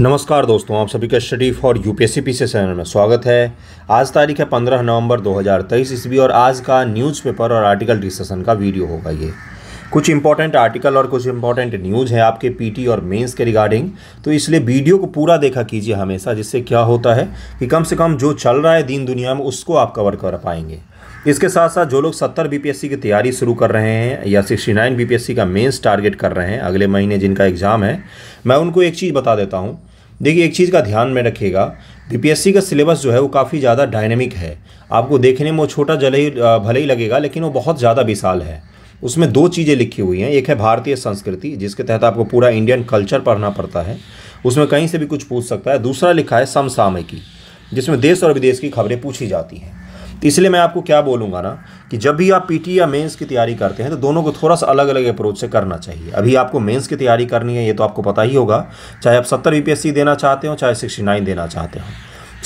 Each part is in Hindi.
नमस्कार दोस्तों आप सभी का स्टडी फॉर यूपीएससी सी चैनल में स्वागत है आज तारीख है 15 नवंबर 2023 ईस्वी और आज का न्यूज़पेपर और आर्टिकल डिस्कशन का वीडियो होगा ये कुछ इंपॉर्टेंट आर्टिकल और कुछ इंपॉर्टेंट न्यूज़ है आपके पीटी और मेंस के रिगार्डिंग तो इसलिए वीडियो को पूरा देखा कीजिए हमेशा जिससे क्या होता है कि कम से कम जो चल रहा है दीन दुनिया में उसको आप कवर कर पाएंगे इसके साथ साथ जो लोग सत्तर बीपीएससी की तैयारी शुरू कर रहे हैं या सिक्सटी नाइन बीपीएससी का मेंस टारगेट कर रहे हैं अगले महीने जिनका एग्ज़ाम है मैं उनको एक चीज़ बता देता हूँ देखिए एक चीज़ का ध्यान में रखिएगा बीपीएससी का सिलेबस जो है वो काफ़ी ज़्यादा डायनेमिक है आपको देखने में वो छोटा जले ही भले ही लगेगा लेकिन वो बहुत ज़्यादा विशाल है उसमें दो चीज़ें लिखी हुई हैं एक है भारतीय संस्कृति जिसके तहत आपको पूरा इंडियन कल्चर पढ़ना पड़ता है उसमें कहीं से भी कुछ पूछ सकता है दूसरा लिखा है समसामयिकी जिसमें देश और विदेश की खबरें पूछी जाती हैं तो इसलिए मैं आपको क्या बोलूँगा ना कि जब भी आप पी e या मेंस की तैयारी करते हैं तो दोनों को थोड़ा सा अलग अलग अप्रोच से करना चाहिए अभी आपको मेंस की तैयारी करनी है ये तो आपको पता ही होगा चाहे आप सत्तर यूपीएससी देना चाहते हो चाहे सिक्सटी नाइन देना चाहते हो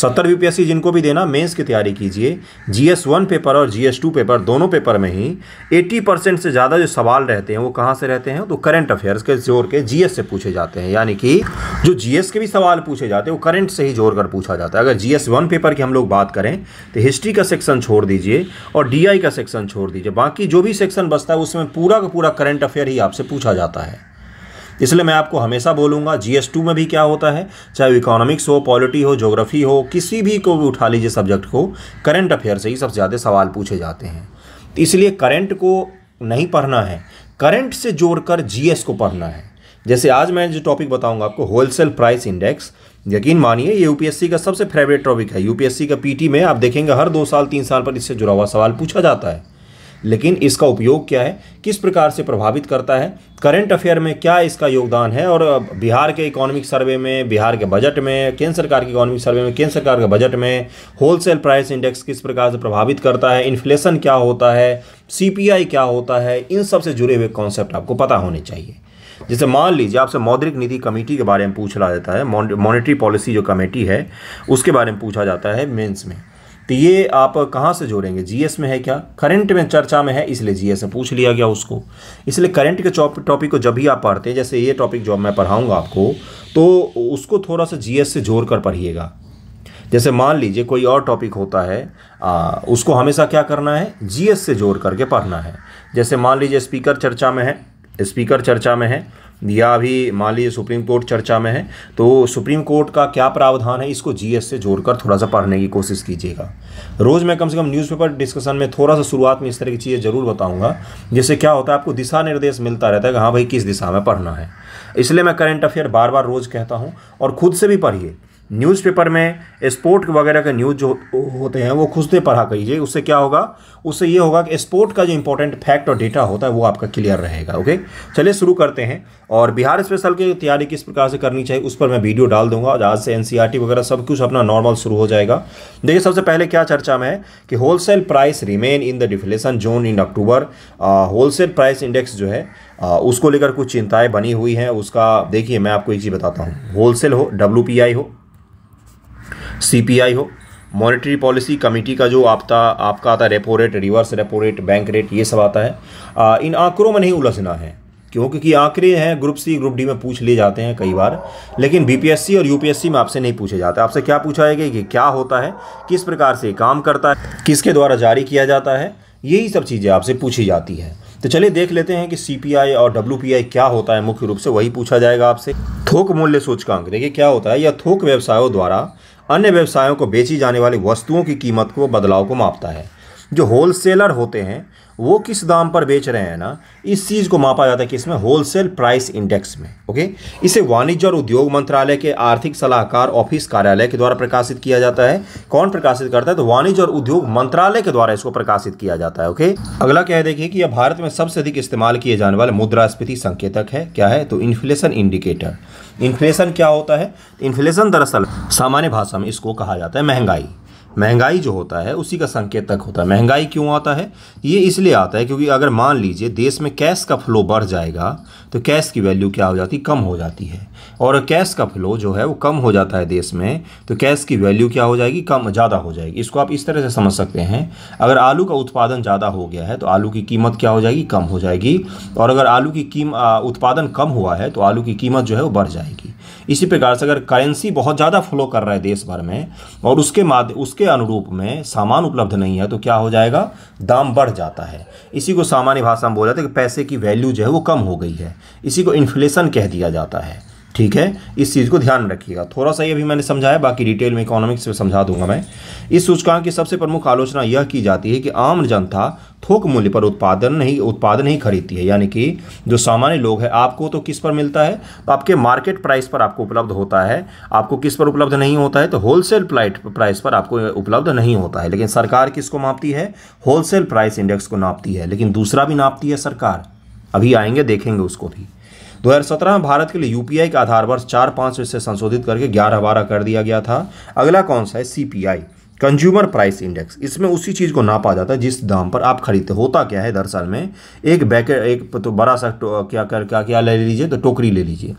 सत्तर यूपीएससी जिनको भी देना मेंस की तैयारी कीजिए जीएस वन पेपर और जीएस टू पेपर दोनों पेपर में ही 80 परसेंट से ज़्यादा जो सवाल रहते हैं वो कहाँ से रहते हैं तो करंट अफेयर्स के जोर के जीएस से पूछे जाते हैं यानी कि जो जीएस के भी सवाल पूछे जाते हैं वो करंट से ही जोर कर पूछा जाता है अगर जी वन पेपर की हम लोग बात करें तो हिस्ट्री का सेक्शन छोड़ दीजिए और डी का सेक्शन छोड़ दीजिए बाकी जो भी सेक्शन बचता है उसमें पूरा का पूरा करंट अफेयर ही आपसे पूछा जाता है इसलिए मैं आपको हमेशा बोलूँगा जी में भी क्या होता है चाहे इकोनॉमिक्स हो पॉलिटी हो ज्योग्राफी हो किसी भी को भी उठा लीजिए सब्जेक्ट को करंट अफेयर से ही सबसे ज़्यादा सवाल पूछे जाते हैं तो इसलिए करंट को नहीं पढ़ना है करंट से जोड़कर जीएस को पढ़ना है जैसे आज मैं जो टॉपिक बताऊंगा आपको होलसेल प्राइस इंडेक्स यकीन मानिए ये यूपीएससी का सबसे फेवरेट टॉपिक है यूपीएससी का पीटी में आप देखेंगे हर दो साल तीन साल पर इससे जुड़ा हुआ सवाल पूछा जाता है लेकिन इसका उपयोग क्या है किस प्रकार से प्रभावित करता है करंट अफेयर में क्या इसका योगदान है और बिहार के इकोनॉमिक सर्वे में बिहार के बजट में केंद्र सरकार के इकोनॉमिक सर्वे में केंद्र सरकार के बजट में होलसेल प्राइस इंडेक्स किस प्रकार से प्रभावित करता है इन्फ्लेशन क्या होता है सी क्या होता है इन सब से जुड़े हुए कॉन्सेप्ट आपको पता होने चाहिए जैसे मान लीजिए आपसे मौद्रिक नीति कमेटी के बारे में पूछ रहा जाता है मॉनेटरी पॉलिसी जो कमेटी है उसके बारे में पूछा जाता है मेंस में तो ये आप कहाँ से जोड़ेंगे जीएस में है क्या करंट में चर्चा में है इसलिए जीएस में पूछ लिया गया उसको इसलिए करंट के टॉपिक को जब भी आप पढ़ते हैं जैसे ये टॉपिक जो मैं पढ़ाऊँगा आपको तो उसको थोड़ा सा जीएस से जोड़ कर पढ़िएगा जैसे मान लीजिए कोई और टॉपिक होता है आ, उसको हमेशा क्या करना है जीएस से जोड़ करके पढ़ना है जैसे मान लीजिए स्पीकर चर्चा में है स्पीकर चर्चा में है या अभी मान लीजिए सुप्रीम कोर्ट चर्चा में है तो सुप्रीम कोर्ट का क्या प्रावधान है इसको जीएस से जोड़कर थोड़ा सा पढ़ने की कोशिश कीजिएगा रोज़ मैं कम से कम न्यूज़पेपर डिस्कशन में थोड़ा सा शुरुआत में इस तरह की चीज़ें ज़रूर बताऊँगा जिससे क्या होता है आपको दिशा निर्देश मिलता रहता है कि हाँ भाई किस दिशा में पढ़ना है इसलिए मैं करेंट अफेयर बार बार रोज़ कहता हूँ और खुद से भी पढ़िए न्यूज़पेपर में स्पोर्ट वगैरह के न्यूज़ जो होते हैं वो खुद से पढ़ा करिए उससे क्या होगा उससे ये होगा कि स्पोर्ट का जो इंपॉर्टेंट फैक्ट और डेटा होता है वो आपका क्लियर रहेगा ओके चलिए शुरू करते हैं और बिहार स्पेशल की तैयारी किस प्रकार से करनी चाहिए उस पर मैं वीडियो डाल दूंगा और आज से एन e वगैरह सब कुछ अपना नॉर्मल शुरू हो जाएगा देखिए सबसे पहले क्या चर्चा में है कि wholesale price remain in the deflation zone in October wholesale price index जो है आ, उसको लेकर कुछ चिंताएं बनी हुई हैं उसका देखिए मैं आपको एक चीज़ बताता हूँ होलसेल हो डब्ल्यू हो सीपीआई हो मॉनेटरी पॉलिसी कमेटी का जो आपका आपका आता है repo rate reverse repo rate bank rate ये सब आता है आ, इन आंकड़ों में नहीं उलझना है क्यों क्योंकि आंकड़े हैं ग्रुप सी ग्रुप डी में पूछ लिए जाते हैं कई बार लेकिन बीपीएससी और यूपीएससी में आपसे नहीं पूछे जाते आपसे क्या पूछा है कि क्या होता है किस प्रकार से काम करता है किसके द्वारा जारी किया जाता है यही सब चीज़ें आपसे पूछी जाती है तो चलिए देख लेते हैं कि सी और डब्ल्यू क्या होता है मुख्य रूप से वही पूछा जाएगा आपसे थोक मूल्य सूचकांक देखिए क्या होता है या थोक व्यवसायों द्वारा अन्य व्यवसायों को बेची जाने वाली वस्तुओं की कीमत को बदलाव को मापता है जो होलसेलर होते हैं वो किस दाम पर बेच रहे हैं ना इस चीज़ को मापा जाता है कि इसमें होलसेल प्राइस इंडेक्स में ओके इसे वाणिज्य और उद्योग मंत्रालय के आर्थिक सलाहकार ऑफिस कार्यालय के द्वारा प्रकाशित किया जाता है कौन प्रकाशित करता है तो वाणिज्य और उद्योग मंत्रालय के द्वारा इसको प्रकाशित किया जाता है ओके अगला क्या है देखिए कि यह भारत में सबसे अधिक इस्तेमाल किए जाने वाले मुद्रास्फीति संकेतक है क्या है तो इन्फ्लेशन इंडिकेटर इन्फ्लेशन क्या होता है इन्फ्लेशन दरअसल सामान्य भाषा में इसको कहा जाता है महंगाई महंगाई जो होता है उसी का संकेतक होता है महंगाई क्यों आता है ये इसलिए आता है क्योंकि अगर मान लीजिए देश में कैश का फ्लो बढ़ जाएगा तो कैश की वैल्यू क्या हो जाती कम हो जाती है और कैश का फ्लो जो है वो कम हो जाता है देश में तो कैश की वैल्यू क्या हो जाएगी कम ज़्यादा हो जाएगी इसको आप इस तरह से समझ सकते हैं अगर आलू का उत्पादन ज़्यादा हो गया है तो आलू की कीमत क्या हो जाएगी कम हो जाएगी और अगर आलू की कीम उत्पादन कम हुआ है तो आलू की कीमत जो है वो बढ़ जाएगी इसी प्रकार से अगर करेंसी बहुत ज़्यादा फ्लो कर रहा है देश भर में और उसके माध्य उसके अनुरूप में सामान उपलब्ध नहीं है तो क्या हो जाएगा दाम बढ़ जाता है इसी को सामान्य भाषा में बोला जाता है कि पैसे की वैल्यू जो है वो कम हो गई है इसी को इन्फ्लेशन कह दिया जाता है ठीक है इस चीज़ को ध्यान रखिएगा थोड़ा सा ये भी मैंने समझाया बाकी डिटेल में इकोनॉमिक्स में समझा दूंगा मैं इस सूचकांक की सबसे प्रमुख आलोचना यह की जाती है कि आम जनता थोक मूल्य पर उत्पादन नहीं उत्पादन ही खरीदती है यानी कि जो सामान्य लोग हैं आपको तो किस पर मिलता है तो आपके मार्केट प्राइस पर आपको उपलब्ध होता है आपको किस पर उपलब्ध नहीं होता है तो होलसेल प्राइस पर आपको उपलब्ध नहीं होता है लेकिन सरकार किसको मापती है होलसेल प्राइस इंडेक्स को नापती है लेकिन दूसरा भी नापती है सरकार अभी आएंगे देखेंगे उसको भी 2017 में भारत के लिए यूपीआई का आधार वर्ष चार पाँच से संशोधित करके ग्यारह बारह कर दिया गया था अगला कौन सा है सीपीआई कंज्यूमर प्राइस इंडेक्स इसमें उसी चीज़ को नापा जाता है जिस दाम पर आप खरीदते होता क्या है दरअसल में एक बैकेट एक तो बड़ा सा तो, क्या कर क्या क्या ले लीजिए तो टोकरी ले लीजिए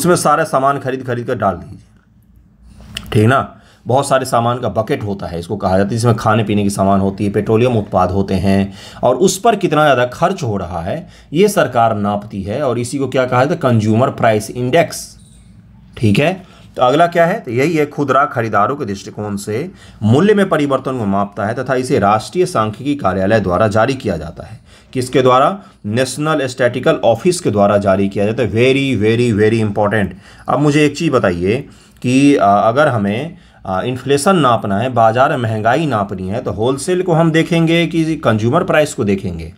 उसमें सारे सामान खरीद खरीद कर डाल दीजिए ठीक ना बहुत सारे सामान का बकेट होता है इसको कहा जाता है जिसमें खाने पीने की सामान होती है पेट्रोलियम उत्पाद होते हैं और उस पर कितना ज़्यादा खर्च हो रहा है ये सरकार नापती है और इसी को क्या कहा जाता है कंज्यूमर प्राइस इंडेक्स ठीक है तो अगला क्या है तो यही है खुदरा खरीदारों के दृष्टिकोण से मूल्य में परिवर्तन को मापता है तथा इसे राष्ट्रीय सांख्यिकी कार्यालय द्वारा जारी किया जाता है किसके द्वारा नेशनल स्टैटिकल ऑफिस के द्वारा जारी किया जाता है वेरी वेरी वेरी इंपॉर्टेंट अब मुझे एक चीज़ बताइए कि अगर हमें इन्फ्लेशन नापना है बाज़ार में महंगाई नापनी है तो होलसेल को हम देखेंगे कि कंज्यूमर प्राइस को देखेंगे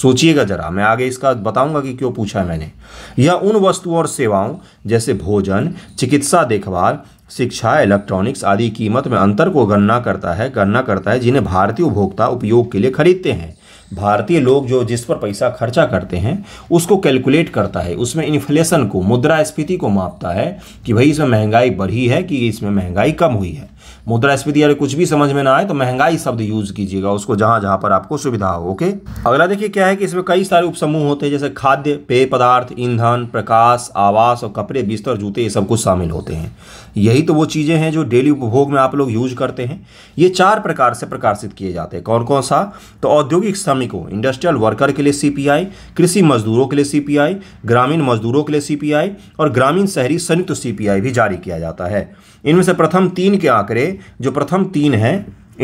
सोचिएगा जरा मैं आगे इसका बताऊंगा कि क्यों पूछा है मैंने यह उन वस्तुओं और सेवाओं जैसे भोजन चिकित्सा देखभाल शिक्षा इलेक्ट्रॉनिक्स आदि कीमत में अंतर को गणना करता है गणना करता है जिन्हें भारतीय उपभोक्ता उपयोग के लिए खरीदते हैं भारतीय लोग जो जिस पर पैसा खर्चा करते हैं उसको कैलकुलेट करता है उसमें इन्फ्लेशन को मुद्रास्फीति को मापता है कि भाई इसमें महंगाई बढ़ी है कि इसमें महंगाई कम हुई है मुद्रास्फीति अगर कुछ भी समझ में ना आए तो महंगाई शब्द यूज कीजिएगा उसको जहां जहां पर आपको सुविधा हो ओके अगला देखिए क्या है कि इसमें कई सारे उपसमूह होते हैं जैसे खाद्य पेय पदार्थ ईंधन प्रकाश आवास और कपड़े बिस्तर जूते ये सब कुछ शामिल होते हैं यही तो वो चीज़ें हैं जो डेली उपभोग में आप लोग यूज करते हैं ये चार प्रकार से प्रकाशित किए जाते हैं कौन कौन सा तो औद्योगिक श्रमिकों इंडस्ट्रियल वर्कर के लिए सीपीआई कृषि मजदूरों के लिए सीपीआई ग्रामीण मजदूरों के लिए सीपीआई और ग्रामीण शहरी संयुक्त सीपीआई भी जारी किया जाता है इनमें से प्रथम तीन के आंकड़े जो प्रथम तीन हैं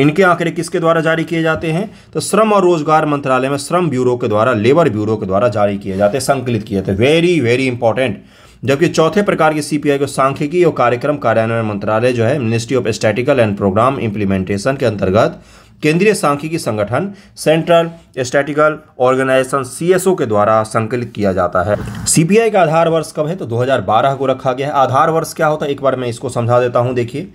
इनके आंकड़े किसके द्वारा जारी किए जाते हैं तो श्रम और रोजगार मंत्रालय में श्रम ब्यूरो के द्वारा लेबर ब्यूरो के द्वारा जारी किए जाते हैं संकलित किए जाते वेरी वेरी इंपॉर्टेंट जबकि चौथे प्रकार की सीपीआई को सांख्यिकी और कार्यक्रम कार्यान्वयन मंत्रालय जो है ministry of statistical and programme implementation के अंतर्गत केंद्रीय सांख्यिकी संगठन सेंट्रल स्टैटिकल ऑर्गेनाइजेशन सी के द्वारा संकलित किया जाता है सीपीआई का आधार वर्ष कब है तो 2012 को रखा गया है आधार वर्ष क्या होता है एक बार मैं इसको समझा देता हूं देखिए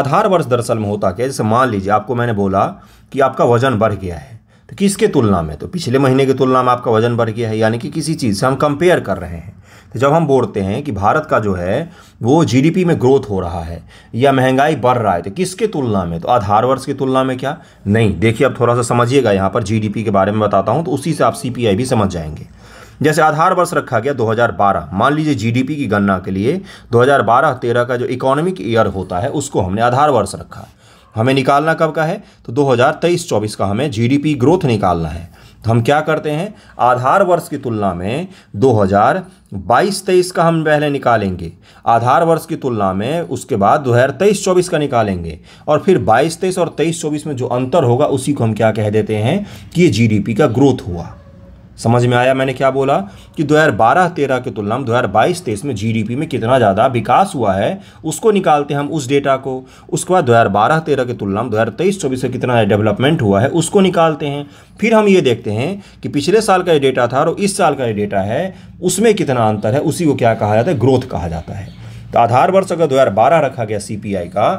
आधार वर्ष दरअसल में होता क्या जैसे मान लीजिए आपको मैंने बोला कि आपका वजन बढ़ गया है तो किसके तुलना में तो पिछले महीने की तुलना में आपका वजन बढ़ गया है यानी कि किसी चीज़ से हम कंपेयर कर रहे हैं तो जब हम बोलते हैं कि भारत का जो है वो जीडीपी में ग्रोथ हो रहा है या महंगाई बढ़ रहा है तो किसके तुलना में तो आधार वर्ष की तुलना में क्या नहीं देखिए अब थोड़ा सा समझिएगा यहाँ पर जीडीपी के बारे में बताता हूँ तो उसी से आप सीपीआई भी समझ जाएंगे जैसे आधार वर्ष रखा गया 2012 मान लीजिए जीडीपी की गणना के लिए 2012-13 का जो इकोनॉमिक ईयर होता है उसको हमने आधार वर्ष रखा हमें निकालना कब का है तो 2023-24 का हमें जीडीपी ग्रोथ निकालना है तो हम क्या करते हैं आधार वर्ष की तुलना में 2022-23 का हम पहले निकालेंगे आधार वर्ष की तुलना में उसके बाद तेईस चौबीस का निकालेंगे और फिर 22-23 और 23-24 में जो अंतर होगा उसी को हम क्या कह देते हैं कि ये जीडीपी का ग्रोथ हुआ समझ में आया मैंने क्या बोला कि 2012-13 की तुलना में 2022-23 में जीडीपी में कितना ज़्यादा विकास हुआ है उसको निकालते हैं हम उस डेटा को उसके बाद 2012-13 की तुलना में 2023-24 में कितना डेवलपमेंट हुआ है उसको निकालते हैं फिर हम ये देखते हैं कि पिछले साल का ये डेटा था और इस साल का ये डेटा है उसमें कितना अंतर है उसी को क्या कहा जाता है ग्रोथ कहा जाता है तो आधार वर्ष अगर बारह रखा गया आई का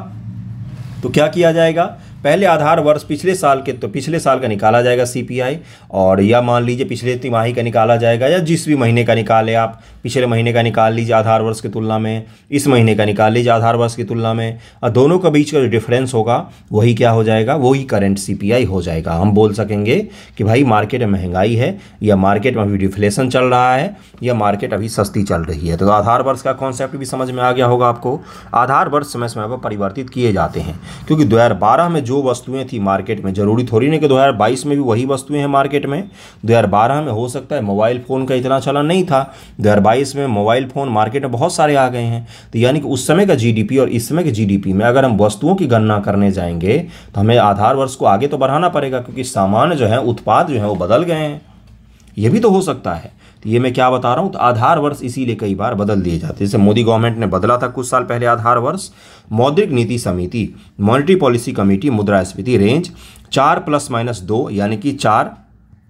तो क्या किया जाएगा पहले आधार वर्ष पिछले साल के तो पिछले साल का निकाला जाएगा सीपीआई और या मान लीजिए पिछले तिमाही का निकाला जाएगा या जिस भी महीने का निकाले आप पिछले महीने का निकाल लीजिए आधार वर्ष की तुलना में इस महीने का निकाल लीजिए आधार वर्ष की तुलना में और दोनों के बीच का जो डिफरेंस होगा वही क्या हो जाएगा वही करेंट सी हो जाएगा हम बोल सकेंगे कि भाई मार्केट में महंगाई है या मार्केट में अभी डिफ्लेशन चल रहा है या मार्केट अभी सस्ती चल रही है तो आधार वर्ष का कॉन्सेप्ट भी समझ में आ गया होगा आपको आधार वर्ष समय समय पर परिवर्तित किए जाते हैं क्योंकि दो में जो जो वस्तुएं थी मार्केट में ज़रूरी थोड़ी नहीं कि 2022 में भी वही वस्तुएं हैं मार्केट में 2012 में हो सकता है मोबाइल फ़ोन का इतना चलन नहीं था 2022 में मोबाइल फ़ोन मार्केट में बहुत सारे आ गए हैं तो यानी कि उस समय का जीडीपी और इस समय के जीडीपी में अगर हम वस्तुओं की गणना करने जाएंगे तो हमें आधार वर्ष को आगे तो बढ़ाना पड़ेगा क्योंकि सामान जो है उत्पाद जो है वो बदल गए हैं ये भी तो हो सकता है तो ये मैं क्या बता रहा हूँ तो आधार वर्ष इसीलिए कई बार बदल दिए जाते जैसे मोदी गवर्नमेंट ने बदला था कुछ साल पहले आधार वर्ष मौद्रिक नीति समिति मॉनिटरी पॉलिसी कमेटी मुद्रास्फीति रेंज चार प्लस माइनस दो यानी कि चार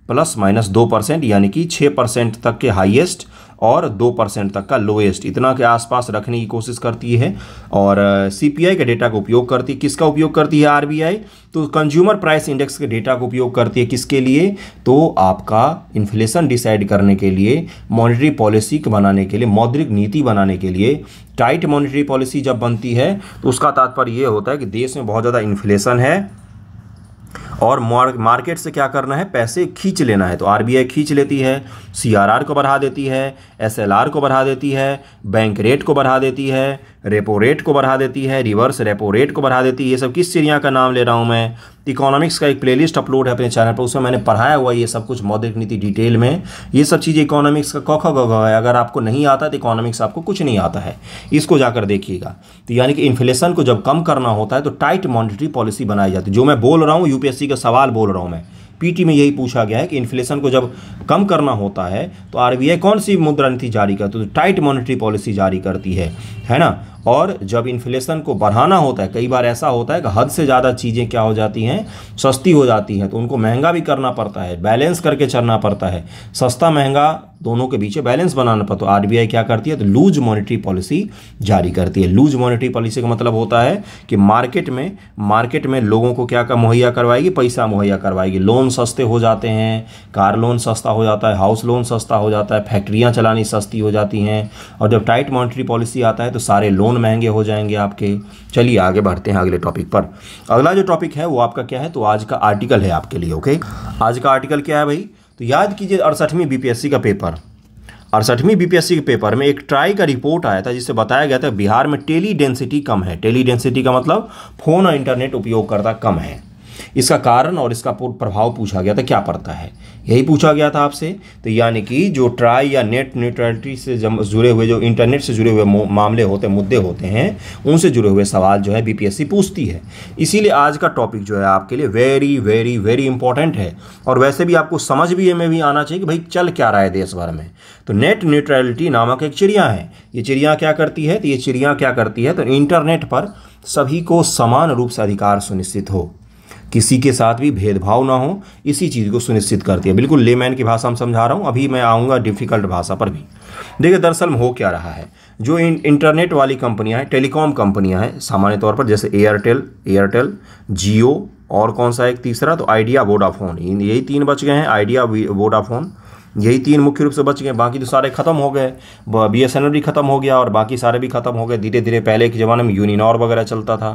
प्लस माइनस दो परसेंट यानी कि छः परसेंट तक के हाइएस्ट और दो परसेंट तक का लोएस्ट इतना के आसपास रखने की कोशिश करती है और सीपीआई के डेटा का उपयोग करती है किसका उपयोग करती है आरबीआई तो कंज्यूमर प्राइस इंडेक्स के डेटा का उपयोग करती है किसके लिए तो आपका इन्फ्लेशन डिसाइड करने के लिए मॉनिटरी पॉलिसी बनाने के लिए मौद्रिक नीति बनाने के लिए टाइट मॉनिटरी पॉलिसी जब बनती है तो उसका तात्पर्य यह होता है कि देश में बहुत ज़्यादा इन्फ्लेशन है और मार्केट से क्या करना है पैसे खींच लेना है तो आर खींच लेती है सी को बढ़ा देती है एस को बढ़ा देती है बैंक रेट को बढ़ा देती है रेपो रेट को बढ़ा देती है रिवर्स रेपो रेट को बढ़ा देती है ये सब किस चिड़िया का नाम ले रहा हूँ मैं इकोनॉमिक्स का एक प्लेलिस्ट अपलोड है अपने चैनल पर उसमें मैंने पढ़ाया हुआ ये सब कुछ मौद्रिक नीति डिटेल में ये सब चीज़ें इकोनॉमिक्स का कौ खा है अगर आपको नहीं आता तो इकोनॉमिक्स आपको कुछ नहीं आता है इसको जाकर देखिएगा तो यानी कि इन्फ्लेशन को जब कम करना होता है तो टाइट मॉनिटरी पॉलिसी बनाई जाती है जो मैं बोल रहा हूँ यूपीएससी का सवाल बोल रहा हूँ मैं पीटी में यही पूछा गया है कि इन्फ्लेशन को जब कम करना होता है तो आरबीआई कौन सी मुद्रा नीति जारी करती है तो टाइट मॉनेटरी पॉलिसी जारी करती है है ना और जब इन्फ्लेशन को बढ़ाना होता है कई बार ऐसा होता है कि हद से ज़्यादा चीज़ें क्या हो जाती हैं सस्ती हो जाती हैं तो उनको महंगा भी करना पड़ता है बैलेंस करके चलना पड़ता है सस्ता महंगा दोनों के बीच बैलेंस बनाना पड़ता है आरबीआई तो क्या करती है तो लूज मॉनेटरी पॉलिसी जारी करती है लूज मॉनेटरी पॉलिसी का मतलब होता है कि मार्केट में मार्केट में लोगों को क्या कर मुहैया करवाएगी पैसा मुहैया करवाएगी लोन सस्ते हो जाते हैं कार लोन सस्ता हो जाता है हाउस लोन सस्ता हो जाता है फैक्ट्रियाँ चलानी सस्ती हो जाती हैं और जब टाइट मॉनिटरी पॉलिसी आता है तो सारे लोन महंगे हो जाएंगे आपके चलिए आगे बढ़ते हैं अगले टॉपिक पर अगला जो टॉपिक है वो आपका क्या है तो आज का आर्टिकल है आपके लिए ओके आज का आर्टिकल क्या है भाई तो याद कीजिए अड़सठवीं बीपीएससी का पेपर अड़सठवीं बीपीएससी के पेपर में एक ट्राई का रिपोर्ट आया था जिससे बताया गया था बिहार में टेली डेंसिटी कम है टेली डेंसिटी का मतलब फ़ोन और इंटरनेट उपयोगकर्ता कम है इसका कारण और इसका प्रभाव पूछा गया था क्या पड़ता है यही पूछा गया था आपसे तो यानी कि जो ट्राई या नेट न्यूट्रलिटी से जुड़े हुए जो इंटरनेट से जुड़े हुए मामले होते हैं मुद्दे होते हैं उनसे जुड़े हुए सवाल जो है बीपीएससी पूछती है इसीलिए आज का टॉपिक जो है आपके लिए वेरी वेरी वेरी इंपॉर्टेंट है और वैसे भी आपको समझ भी में भी आना चाहिए कि भाई चल क्या रहा है देश भर में तो नेट न्यूट्रलिटी नामक एक चिड़िया है ये चिड़िया क्या करती है तो ये चिड़िया क्या करती है तो इंटरनेट पर सभी को समान रूप से अधिकार सुनिश्चित हो किसी के साथ भी भेदभाव ना हो इसी चीज़ को सुनिश्चित करती है बिल्कुल लेमैन की भाषा हम समझा रहा हूँ अभी मैं आऊँगा डिफिकल्ट भाषा पर भी देखिए दरअसल हो क्या रहा है जो इंटरनेट वाली कंपनियां हैं टेलीकॉम कंपनियां हैं सामान्य तौर पर जैसे एयरटेल एयरटेल जियो और कौन सा एक तीसरा तो आइडिया वोडाफोन यही तीन बच गए हैं आइडिया वोडाफोन यही तीन मुख्य रूप से बच गए बाकी तो सारे खत्म हो गए बी एस एन एल भी खत्म हो गया और बाकी सारे भी खत्म हो गए धीरे धीरे पहले के ज़माने में यूनिनॉर वगैरह चलता था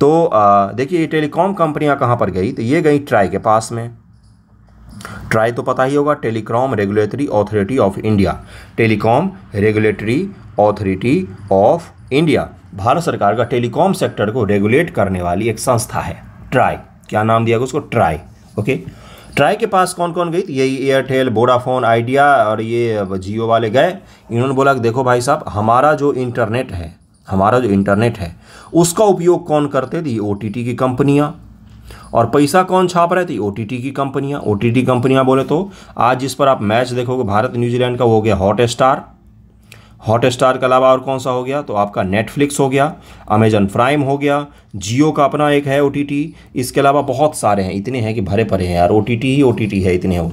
तो देखिए ये टेलीकॉम कंपनियां कहाँ पर गई तो ये गई ट्राई के पास में ट्राई तो पता ही होगा telecom regulatory authority of India telecom regulatory authority of India Bharat सरकार का टेलीकॉम सेक्टर को रेगुलेट करने वाली एक संस्था है ट्राई क्या नाम दिया गया उसको ट्राई ओके ट्राई के पास कौन कौन गई यही एयरटेल वोडाफोन आइडिया और ये जियो वाले गए इन्होंने बोला कि देखो भाई साहब हमारा जो इंटरनेट है हमारा जो इंटरनेट है उसका उपयोग कौन करते थे ओ की कंपनियाँ और पैसा कौन छाप रहे थे ओ की कंपनियाँ ओ कंपनियाँ बोले तो आज जिस पर आप मैच देखोगे भारत न्यूजीलैंड का वो हो गया हॉट स्टार हॉट स्टार के अलावा और कौन सा हो गया तो आपका नेटफ्लिक्स हो गया अमेजन प्राइम हो गया जियो का अपना एक है ओ इसके अलावा बहुत सारे हैं इतने हैं कि भरे पड़े हैं यार ओ ही ओ है इतने हैं ओ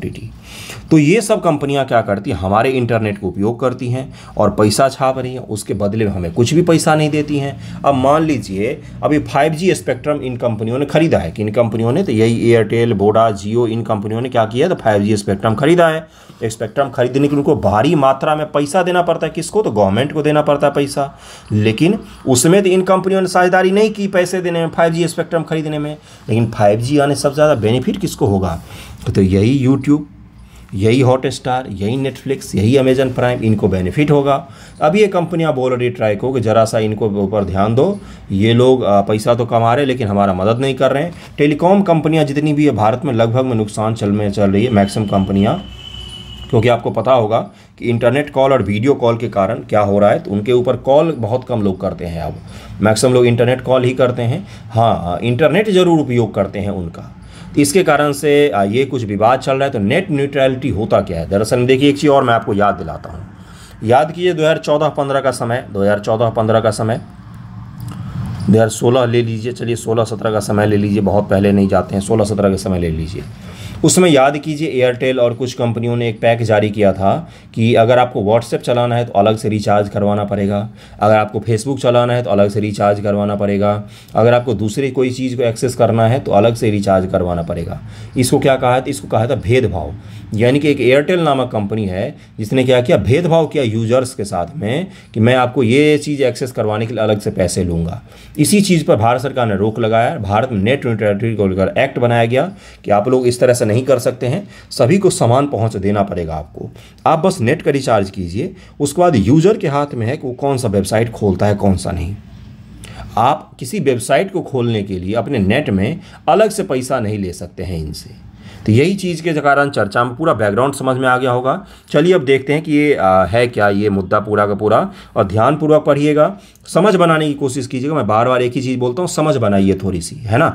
तो ये सब कंपनियां क्या करती हैं हमारे इंटरनेट का उपयोग करती हैं और पैसा छाप रही हैं उसके बदले में हमें कुछ भी पैसा नहीं देती हैं अब मान लीजिए अभी फाइव जी स्पेक्ट्रम इन कंपनियों ने खरीदा है कि इन कंपनियों ने तो यही एयरटेल वोडा जियो इन कंपनियों ने क्या किया तो फाइव जी स्पेक्ट्रम खरीदा है स्पेक्ट्रम खरीदने के लिए उनको भारी मात्रा में पैसा देना पड़ता है किसको तो गवर्नमेंट को देना पड़ता है पैसा लेकिन उसमें तो इन कंपनियों ने साझेदारी नहीं की पैसे देने में फाइव जी स्पेक्ट्रम खरीदने में लेकिन फाइव जी आने सबसे ज़्यादा बेनिफिट किसको होगा तो यही यूट्यूब यही हॉट स्टार यही नेटफ्लिक्स यही अमेजन प्राइम इनको बेनिफिट होगा अब ये कंपनियां बोल रही ट्राई को कि ज़रा सा इनको ऊपर ध्यान दो ये लोग पैसा तो कमा रहे लेकिन हमारा मदद नहीं कर रहे हैं टेलीकॉम कंपनियां जितनी भी है भारत में लगभग में नुकसान चल में चल रही है मैक्सिमम कंपनियां क्योंकि आपको पता होगा कि इंटरनेट कॉल और वीडियो कॉल के कारण क्या हो रहा है तो उनके ऊपर कॉल बहुत कम लोग करते हैं अब मैक्सिमम लोग इंटरनेट कॉल ही करते हैं हाँ इंटरनेट ज़रूर उपयोग करते हैं उनका तो इसके कारण से ये कुछ विवाद चल रहा है तो नेट न्यूट्रलिटी होता क्या है दरअसल देखिए एक चीज़ और मैं आपको याद दिलाता हूँ याद कीजिए 2014-15 का समय 2014-15 का समय 2016 ले लीजिए चलिए 16-17 का समय ले लीजिए बहुत पहले नहीं जाते हैं 16-17 का समय ले लीजिए उसमें याद कीजिए एयरटेल और कुछ कंपनियों ने एक पैक जारी किया था कि अगर आपको व्हाट्सएप चलाना है तो अलग से रिचार्ज करवाना पड़ेगा अगर आपको फेसबुक चलाना है तो अलग से रिचार्ज करवाना पड़ेगा अगर आपको दूसरे कोई चीज़ को एक्सेस करना है तो अलग से रिचार्ज करवाना पड़ेगा इसको क्या कहा था इसको कहा था भेदभाव यानी कि एक एयरटेल नामक कंपनी है जिसने क्या किया भेदभाव किया यूजर्स के साथ में कि मैं आपको ये चीज़ एक्सेस करवाने के लिए अलग से पैसे लूँगा इसी चीज़ पर भारत सरकार ने रोक लगाया भारत में नेट न्यूट्रलिटी को लेकर एक्ट बनाया गया कि आप लोग इस तरह से नहीं कर सकते हैं सभी को समान पहुंच देना पड़ेगा आपको आप बस नेट का रिचार्ज कीजिए उसके बाद यूज़र के हाथ में है कि वो कौन सा वेबसाइट खोलता है कौन सा नहीं आप किसी वेबसाइट को खोलने के लिए अपने नेट में अलग से पैसा नहीं ले सकते हैं इनसे तो यही चीज़ के कारण चर्चा में पूरा बैकग्राउंड समझ में आ गया होगा चलिए अब देखते हैं कि ये आ, है क्या ये मुद्दा पूरा का पूरा और ध्यानपूर्वक पढ़िएगा समझ बनाने की कोशिश कीजिएगा मैं बार बार एक ही चीज़ बोलता हूँ समझ बनाइए थोड़ी सी है ना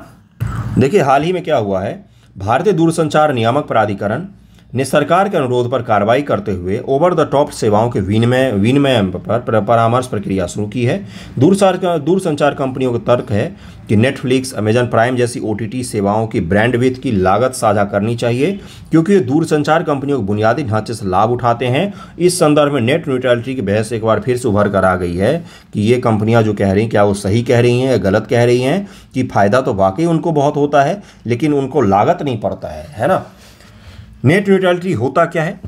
देखिए हाल ही में क्या हुआ है भारतीय दूरसंचार नियामक प्राधिकरण ने सरकार के अनुरोध पर कार्रवाई करते हुए ओवर द टॉप सेवाओं के विनिमय विनिमय पर परामर्श प्रक्रिया शुरू की है दूरसार दूरसंचार कंपनियों का तर्क है कि नेटफ्लिक्स अमेजन प्राइम जैसी ओ सेवाओं की ब्रांडविथ की लागत साझा करनी चाहिए क्योंकि ये दूरसंचार कंपनियों के बुनियादी ढांचे से लाभ उठाते हैं इस संदर्भ में नेट न्यूट्रलिटी की बहस एक बार फिर से उभर कर आ गई है कि ये कंपनियां जो कह रही हैं क्या वो सही कह रही हैं या गलत कह रही हैं कि फ़ायदा तो वाकई उनको बहुत होता है लेकिन उनको लागत नहीं पड़ता है है ना नेट न्यूट्रलिटी होता क्या है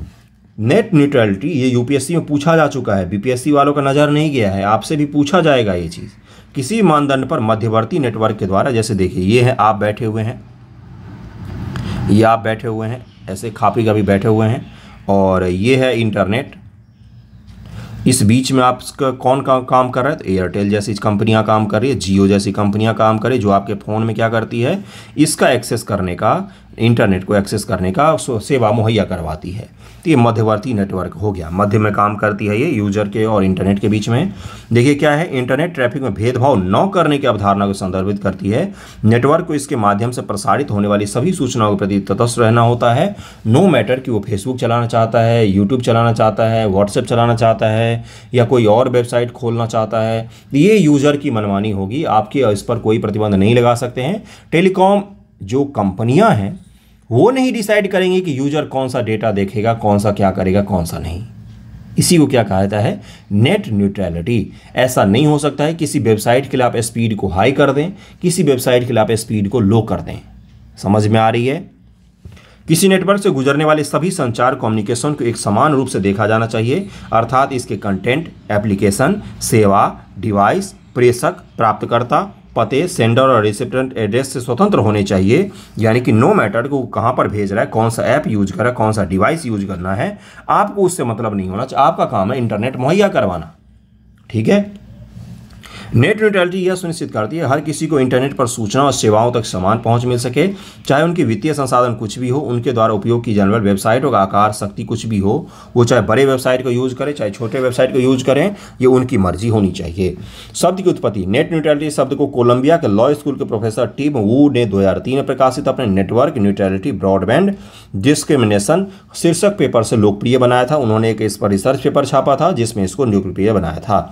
नेट न्यूट्रलिटी ये यूपीएससी में पूछा जा चुका है बीपीएससी वालों का नज़र नहीं गया है आपसे भी पूछा जाएगा ये चीज़ किसी मानदंड पर मध्यवर्ती नेटवर्क के द्वारा जैसे देखिए ये है आप बैठे हुए हैं ये आप बैठे हुए हैं ऐसे खापी का भी बैठे हुए हैं और ये है इंटरनेट इस बीच में आपका कौन का काम कर रहा है तो एयरटेल जैसी कंपनियां काम कर रही है जियो जैसी कंपनियां काम कर रही है जो आपके फ़ोन में क्या करती है इसका एक्सेस करने का इंटरनेट को एक्सेस करने का सेवा मुहैया करवाती है तो ये मध्यवर्ती नेटवर्क हो गया मध्य में काम करती है ये यूजर के और इंटरनेट के बीच में देखिए क्या है इंटरनेट ट्रैफिक में भेदभाव न करने की अवधारणा को संदर्भित करती है नेटवर्क को इसके माध्यम से प्रसारित होने वाली सभी सूचनाओं के प्रति तटस्थ रहना होता है नो मैटर कि वो फेसबुक चलाना चाहता है यूट्यूब चलाना चाहता है व्हाट्सएप चलाना चाहता है या कोई और वेबसाइट खोलना चाहता है ये यूज़र की मनमानी होगी आपकी इस पर कोई प्रतिबंध नहीं लगा सकते हैं टेलीकॉम जो कंपनियां हैं वो नहीं डिसाइड करेंगे कि यूजर कौन सा डेटा देखेगा कौन सा क्या करेगा कौन सा नहीं इसी को क्या कहा जाता है नेट न्यूट्रलिटी ऐसा नहीं हो सकता है किसी वेबसाइट के लिए आप स्पीड को हाई कर दें किसी वेबसाइट के लिए आप स्पीड को लो कर दें समझ में आ रही है किसी नेटवर्क से गुजरने वाले सभी संचार कम्युनिकेशन को एक समान रूप से देखा जाना चाहिए अर्थात इसके कंटेंट एप्लीकेशन सेवा डिवाइस प्रेषक प्राप्तकर्ता पते सेंडर और रिसिप्टेंट एड्रेस से स्वतंत्र होने चाहिए यानी कि नो मैटर कि वो कहाँ पर भेज रहा है कौन सा ऐप यूज कर रहा है कौन सा डिवाइस यूज करना है आपको उससे मतलब नहीं होना चाहिए आपका काम है इंटरनेट मुहैया करवाना ठीक है नेट न्यूट्रलिटी यह सुनिश्चित करती है हर किसी को इंटरनेट पर सूचना और सेवाओं तक समान पहुंच मिल सके चाहे उनकी वित्तीय संसाधन कुछ भी हो उनके द्वारा उपयोग की जाने वाली वेबसाइटों का आकार शक्ति कुछ भी हो वो चाहे बड़े वेबसाइट को यूज करें चाहे छोटे वेबसाइट को यूज करें ये उनकी मर्जी होनी चाहिए शब्द की उत्पत्ति नेट न्यूट्रलिटी शब्द को कोलंबिया के लॉ स्कूल के प्रोफेसर टीम वू ने दो में प्रकाशित अपने नेटवर्क न्यूट्रलिटी ब्रॉडबैंड डिस्क्रिमिनेशन शीर्षक पेपर से लोकप्रिय बनाया था उन्होंने एक इस पर रिसर्च पेपर छापा था जिसमें इसको लोकप्रिय बनाया था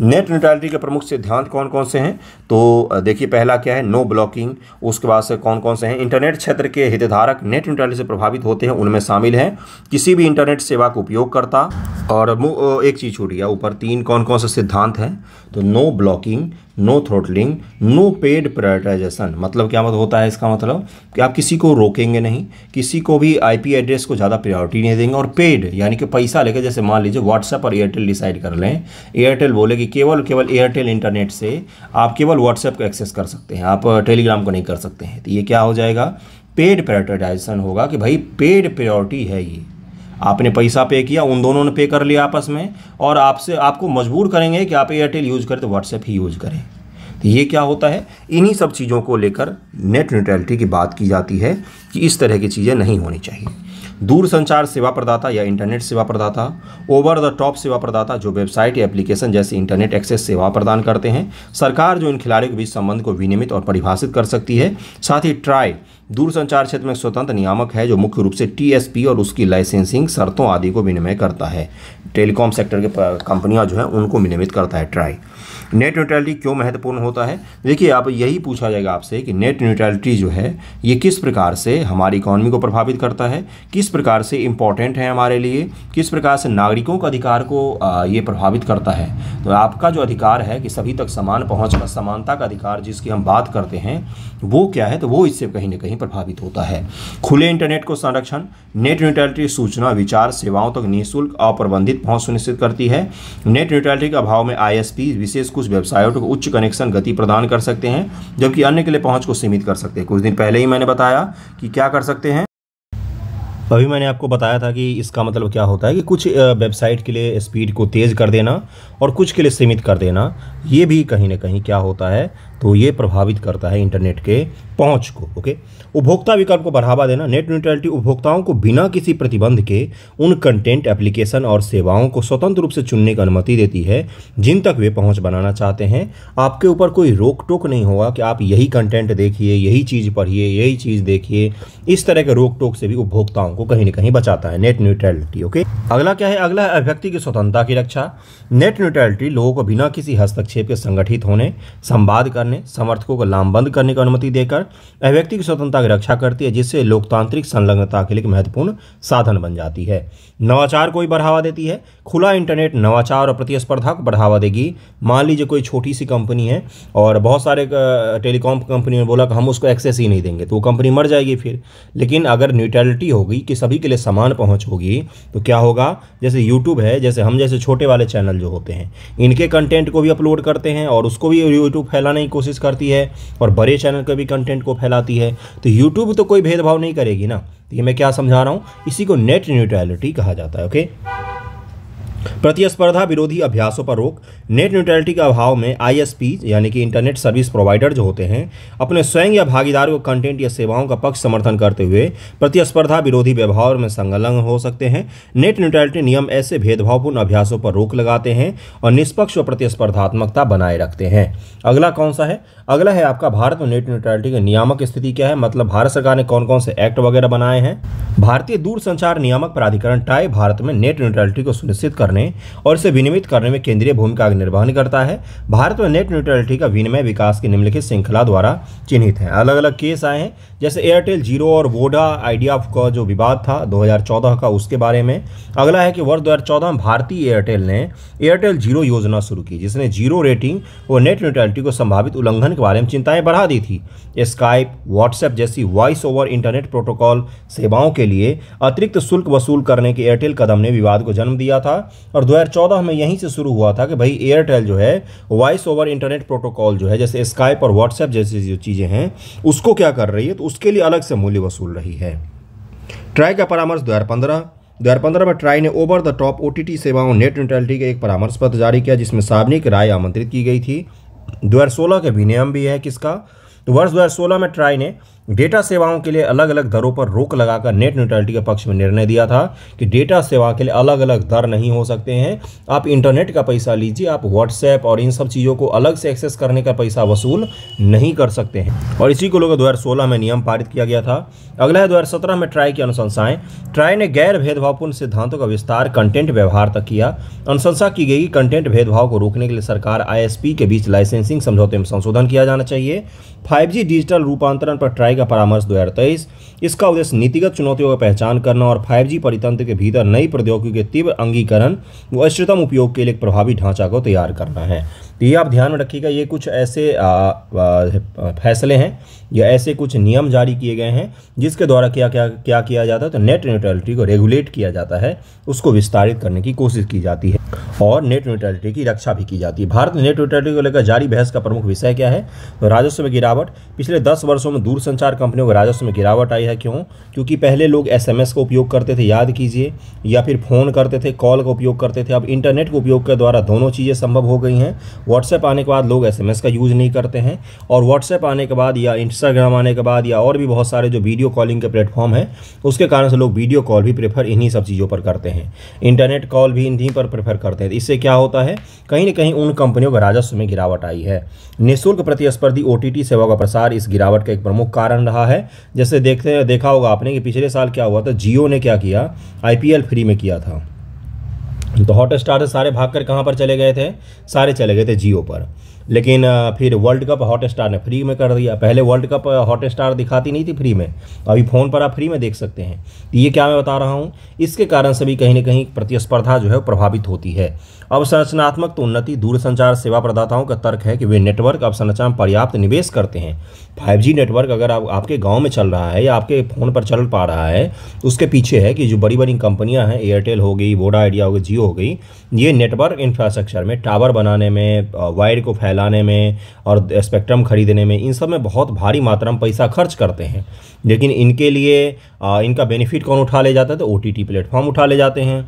नेट न्यूट्रलिटी के प्रमुख सिद्धांत कौन कौन से हैं तो देखिए पहला क्या है नो ब्लॉकिंग उसके बाद से कौन कौन से हैं इंटरनेट क्षेत्र के हितधारक नेट न्यूट्रलिटी से प्रभावित होते हैं उनमें शामिल हैं किसी भी इंटरनेट सेवा का उपयोग करता और एक चीज़ छूट गया ऊपर तीन कौन कौन से सिद्धांत हैं तो no blocking no throttling no paid prioritisation मतलब क्या मतलब होता है इसका मतलब कि आप किसी को रोकेंगे नहीं किसी को भी आईपी एड्रेस को ज़्यादा प्रायोरिटी नहीं देंगे और पेड यानी कि पैसा लेकर जैसे मान लीजिए व्हाट्सएप और एयरटेल डिसाइड कर लें एयरटेल बोले कि केवल केवल एयरटेल इंटरनेट से आप केवल व्हाट्सएप को एक्सेस कर सकते हैं आप टेलीग्राम को नहीं कर सकते हैं तो ये क्या हो जाएगा पेड प्रायोरिटाइजेशन होगा कि भाई पेड प्रायोरिटी है ये आपने पैसा पे किया उन दोनों ने पे कर लिया आपस में और आपसे आपको मजबूर करेंगे कि आप एयरटेल यूज़ करें तो व्हाट्सएप ही यूज़ करें तो ये क्या होता है इन्हीं सब चीज़ों को लेकर नेट न्यूट्रलिटी की बात की जाती है कि इस तरह की चीज़ें नहीं होनी चाहिए दूरसंचार सेवा प्रदाता या इंटरनेट सेवा प्रदाता ओवर द टॉप सेवा प्रदाता जो वेबसाइट या एप्लीकेशन जैसे इंटरनेट एक्सेस सेवा प्रदान करते हैं सरकार जो इन खिलाड़ियों के बीच संबंध को विनियमित और परिभाषित कर सकती है साथ ही ट्राई दूरसंचार क्षेत्र में स्वतंत्र नियामक है जो मुख्य रूप से टीएसपी और उसकी लाइसेंसिंग शर्तों आदि को विनिमय करता है टेलीकॉम सेक्टर के कंपनियां जो हैं उनको विनियमित करता है ट्राई नेट न्यूट्रलिटी क्यों महत्वपूर्ण होता है देखिए आप यही पूछा जाएगा आपसे कि नेट न्यूट्रलिटी जो है ये किस प्रकार से हमारी इकोनॉमी को प्रभावित करता है किस प्रकार से इम्पॉर्टेंट है हमारे लिए किस प्रकार से नागरिकों का अधिकार को ये प्रभावित करता है तो आपका जो अधिकार है कि सभी तक समान पहुँच का समानता का अधिकार जिसकी हम बात करते हैं वो क्या है तो वो इससे कहीं ना कहीं प्रभावित होता है खुले इंटरनेट को संरक्षण नेट न्यूट्रलिटी सूचना विचार सेवाओं तक निःशुल्क अप्रबंधित पहुँच सुनिश्चित करती है नेट न्यूट्रलिटी के अभाव में आई विशेष कुछ व्यवसायों को उच्च कनेक्शन गति प्रदान कर सकते हैं जबकि अन्य के लिए पहुंच को सीमित कर सकते हैं कुछ दिन पहले ही मैंने बताया कि क्या कर सकते हैं अभी मैंने आपको बताया था कि इसका मतलब क्या होता है कि कुछ वेबसाइट के लिए स्पीड को तेज़ कर देना और कुछ के लिए सीमित कर देना ये भी कहीं ना कहीं क्या होता है तो ये प्रभावित करता है इंटरनेट के पहुंच को ओके उपभोक्ता विकल्प को बढ़ावा देना नेट न्यूट्रलिटी उपभोक्ताओं को बिना किसी प्रतिबंध के उन कंटेंट एप्लीकेशन और सेवाओं को स्वतंत्र रूप से चुनने की अनुमति देती है जिन तक वे पहुंच बनाना चाहते हैं आपके ऊपर कोई रोक टोक नहीं होगा कि आप यही कंटेंट देखिए यही चीज़ पढ़िए यही चीज़ देखिए इस तरह के रोक टोक से भी उपभोक्ताओं को कहीं ना कहीं बचाता है नेट न्यूट्रलिटी ओके अगला क्या है अगला है अभिव्यक्ति की स्वतंत्रता की रक्षा नेट न्यूट्रलिटी लोगों को बिना किसी हस्तक्षेप के संगठित होने संवाद करने ने समर्थकों को लामबंद करने की अनुमति देकर अभिव्यक्ति की स्वतंत्रता की रक्षा करती है जिससे लोकतांत्रिक संलग्नता के लिए महत्वपूर्ण साधन बन जाती है नवाचार को भी बढ़ावा देती है खुला इंटरनेट नवाचार और प्रतिस्पर्धा को बढ़ावा देगी मान लीजिए कोई छोटी सी कंपनी है और बहुत सारे टेलीकॉम कंपनी ने बोला कि हम उसको एक्सेस ही नहीं देंगे तो वो कंपनी मर जाएगी फिर लेकिन अगर न्यूट्रलिटी होगी कि सभी के लिए समान पहुँच होगी तो क्या होगा जैसे यूट्यूब है जैसे हम जैसे छोटे वाले चैनल जो होते हैं इनके कंटेंट को भी अपलोड करते हैं और उसको भी यूट्यूब फैलाने की कोशिश करती है और बड़े चैनल के भी कंटेंट को फैलाती है तो यूट्यूब तो कोई भेदभाव नहीं करेगी ना तो ये मैं क्या समझा रहा हूँ इसी को नेट न्यूट्रैलिटी कहा जाता है ओके प्रतिस्पर्धा विरोधी अभ्यासों पर रोक नेट न्यूट्रलिटी के अभाव में आईएसपी यानी कि इंटरनेट सर्विस प्रोवाइडर जो होते हैं अपने स्वयं या भागीदार को कंटेंट या सेवाओं का पक्ष समर्थन करते हुए प्रतिस्पर्धा विरोधी व्यवहार में संलग्न हो सकते हैं नेट न्यूट्रलिटी नियम ऐसे भेदभावपूर्ण अभ्यासों पर रोक लगाते हैं और निष्पक्ष व प्रतिस्पर्धात्मकता बनाए रखते हैं अगला कौन सा है अगला है आपका भारत में नेट न्यूट्रलिटी की नियामक स्थिति क्या है मतलब भारत सरकार ने कौन कौन से एक्ट वगैरह बनाए हैं भारतीय दूरसंचार नियामक प्राधिकरण टाई भारत में नेट न्यूट्रलिटी को सुनिश्चित कर करने और इसे विनियमित करने में केंद्रीय भूमिका का निर्वहन करता है भारत में नेट न्यूट्रलिटी का विनिमय विकास की निम्नलिखित श्रृंखला द्वारा चिन्हित है अलग अलग केस आए हैं जैसे एयरटेल जीरो और वोडा आइडिया का जो विवाद था दो का उसके बारे में अगला है कि वर्ष दो में भारतीय एयरटेल ने एयरटेल जीरो योजना शुरू की जिसने जीरो रेटिंग और नेट न्यूट्रलिटी को संभावित उल्लंघन के बारे में चिंताएं बढ़ा दी थी स्काइप व्हाट्सएप जैसी वॉइस ओवर इंटरनेट प्रोटोकॉल सेवाओं के लिए अतिरिक्त शुल्क वसूल करने के एयरटेल कदम ने विवाद को जन्म दिया था और 2014 में यहीं से शुरू हुआ था कि भाई एयरटेल जो है वॉइस ओवर इंटरनेट प्रोटोकॉल जो है जैसे स्काइप और व्हाट्सएप जैसी जो चीज़ें हैं उसको क्या कर रही है तो उसके लिए अलग से मूल्य वसूल रही है ट्राई का परामर्श दो दो हज़ार पंद्रह में ट्राई ने ओवर द टॉप टी सेवाओं नेट न्यूट्रलिटी का एक परामर्श पत्र जारी किया जिसमें सार्वजनिक राय आमंत्रित की गई थी दो सोलह के विनियम भी है किसका तो वर्ष सोलह में ट्राई ने डेटा सेवाओं के लिए अलग अलग दरों पर रोक लगाकर नेट न्यूट्रलिटी के पक्ष में निर्णय दिया था कि डेटा सेवा के लिए अलग अलग दर नहीं हो सकते हैं आप इंटरनेट का पैसा लीजिए आप व्हाट्सएप और इन सब चीज़ों को अलग से एक्सेस करने का पैसा वसूल नहीं कर सकते हैं और इसी को लोग दो में नियम पारित किया गया था अगला है दो में ट्राई की अनुशंसाएं ट्राई ने गैर भेदभावपूर्ण सिद्धांतों का विस्तार कंटेंट व्यवहार तक किया अनुशंसा की गई कंटेंट भेदभाव को रोकने के लिए सरकार आई के बीच लाइसेंसिंग समझौते में संशोधन किया जाना चाहिए फाइव डिजिटल रूपांतरण पर ट्राई मंत्रालय का परामर्श 2023 इसका उद्देश्य नीतिगत चुनौतियों का पहचान करना और 5G परितंत्र के भीतर नई प्रौद्योगिकी के तीव्र अंगीकरण व इष्टतम उपयोग के लिए एक प्रभावी ढांचा को तैयार करना है तो ये आप ध्यान में रखिएगा ये कुछ ऐसे फैसले हैं या ऐसे कुछ नियम जारी किए गए हैं जिसके द्वारा क्या क्या क्या किया जाता है तो नेट न्यूट्रलिटी को रेगुलेट किया जाता है उसको विस्तारित करने की कोशिश की जाती है और नेट न्यूट्रलिटी की रक्षा भी की जाती है भारत में नेट न्यूट्रलिटी को लेकर जारी बहस का प्रमुख विषय क्या है तो राजस्व में गिरावट पिछले दस वर्षों में दूरसंचार कंपनियों को राजस्व में गिरावट आई है क्यों क्योंकि पहले लोग एस का उपयोग करते थे याद कीजिए या फिर फ़ोन करते थे कॉल का उपयोग करते थे अब इंटरनेट के उपयोग के द्वारा दोनों चीज़ें संभव हो गई हैं व्हाट्सएप आने के बाद लोग एस का यूज़ नहीं करते हैं और व्हाट्सएप आने के बाद या इंस्टाग्राम आने के बाद या और भी बहुत सारे जो वीडियो कॉलिंग के प्लेटफॉर्म हैं उसके कारण से लोग वीडियो कॉल भी प्रेफर इन्हीं सब चीज़ों पर करते हैं इंटरनेट कॉल भी इन्हीं पर प्रेफर करते हैं इससे क्या होता है कहीं ना कहीं उन कंपनियों का राजस्व में गिरावट आई है निःशुल्क प्रतिस्पर्धी ओ सेवा का प्रसार इस गिरावट का एक प्रमुख कारण रहा है जैसे देखते देखा होगा आपने कि पिछले साल क्या हुआ था जियो ने क्या किया आई फ्री में किया था तो हॉट स्टार से सारे भाग कर कहाँ पर चले गए थे सारे चले गए थे जियो पर लेकिन फिर वर्ल्ड कप हॉट स्टार ने फ्री में कर दिया पहले वर्ल्ड कप हॉट स्टार दिखाती नहीं थी फ्री में अभी फ़ोन पर आप फ्री में देख सकते हैं तो ये क्या मैं बता रहा हूँ इसके कारण से भी कहीं ना कहीं प्रतिस्पर्धा जो है प्रभावित होती है अब संरचनात्मक तो उन्नति दूरसंचार सेवा प्रदाताओं का तर्क है कि वे नेटवर्क अवसंरचना में पर्याप्त निवेश करते हैं फाइव नेटवर्क अगर आप, आपके गाँव में चल रहा है या आपके फ़ोन पर चल पा रहा है तो उसके पीछे है कि जो बड़ी बड़ी कंपनियाँ हैं एयरटेल हो गई वोडा आइडिया हो गई जियो हो गई ये नेटवर्क इंफ्रास्ट्रक्चर में टावर बनाने में वायर को फैला फैलाने में और स्पेक्ट्रम खरीदने में इन सब में बहुत भारी मात्रा में पैसा खर्च करते हैं लेकिन इनके लिए आ, इनका बेनिफिट कौन उठा ले जाता है तो ओ टी प्लेटफॉर्म उठा ले जाते हैं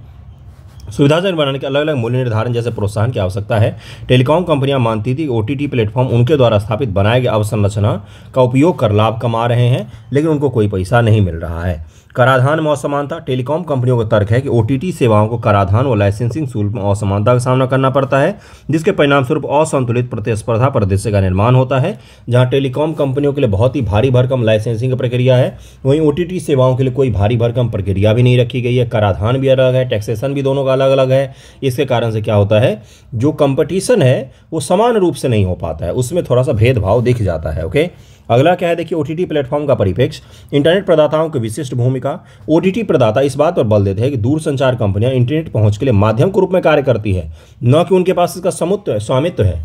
सुविधाजनक बनाने के अलग अलग मूल्य निर्धारण जैसे प्रोत्साहन की आवश्यकता है टेलीकॉम कंपनियां मानती थी कि ओ प्लेटफॉर्म उनके द्वारा स्थापित बनाए गए अवसंरचना का उपयोग कर लाभ कमा रहे हैं लेकिन उनको कोई पैसा नहीं मिल रहा है कराधान में असमानता टेलीकॉम कंपनियों का तर्क है कि ओटीटी सेवाओं को कराधान व लाइसेंसिंग शुल्क में असमानता का सामना करना पड़ता है जिसके परिणामस्वरूप असंतुलित प्रतिस्पर्धा परिदृश्य का निर्माण होता है जहां टेलीकॉम कंपनियों के लिए बहुत ही भारी भरकम लाइसेंसिंग प्रक्रिया है वहीं ओ सेवाओं के लिए कोई भारी भरकम प्रक्रिया भी नहीं रखी गई है कराधान भी अलग है टैक्सेशन भी दोनों का अलग अलग है इसके कारण से क्या होता है जो कंपटीशन है वो समान रूप से नहीं हो पाता है उसमें थोड़ा सा भेदभाव दिख जाता है ओके अगला क्या है देखिए ओ टी प्लेटफॉर्म का परिपेक्ष इंटरनेट प्रदाताओं की विशिष्ट भूमिका ओ प्रदाता इस बात पर बल देते हैं कि दूरसंचार कंपनियां इंटरनेट पहुंच के लिए माध्यम के रूप में कार्य करती है न कि उनके पास इसका समुत्व है स्वामित्व है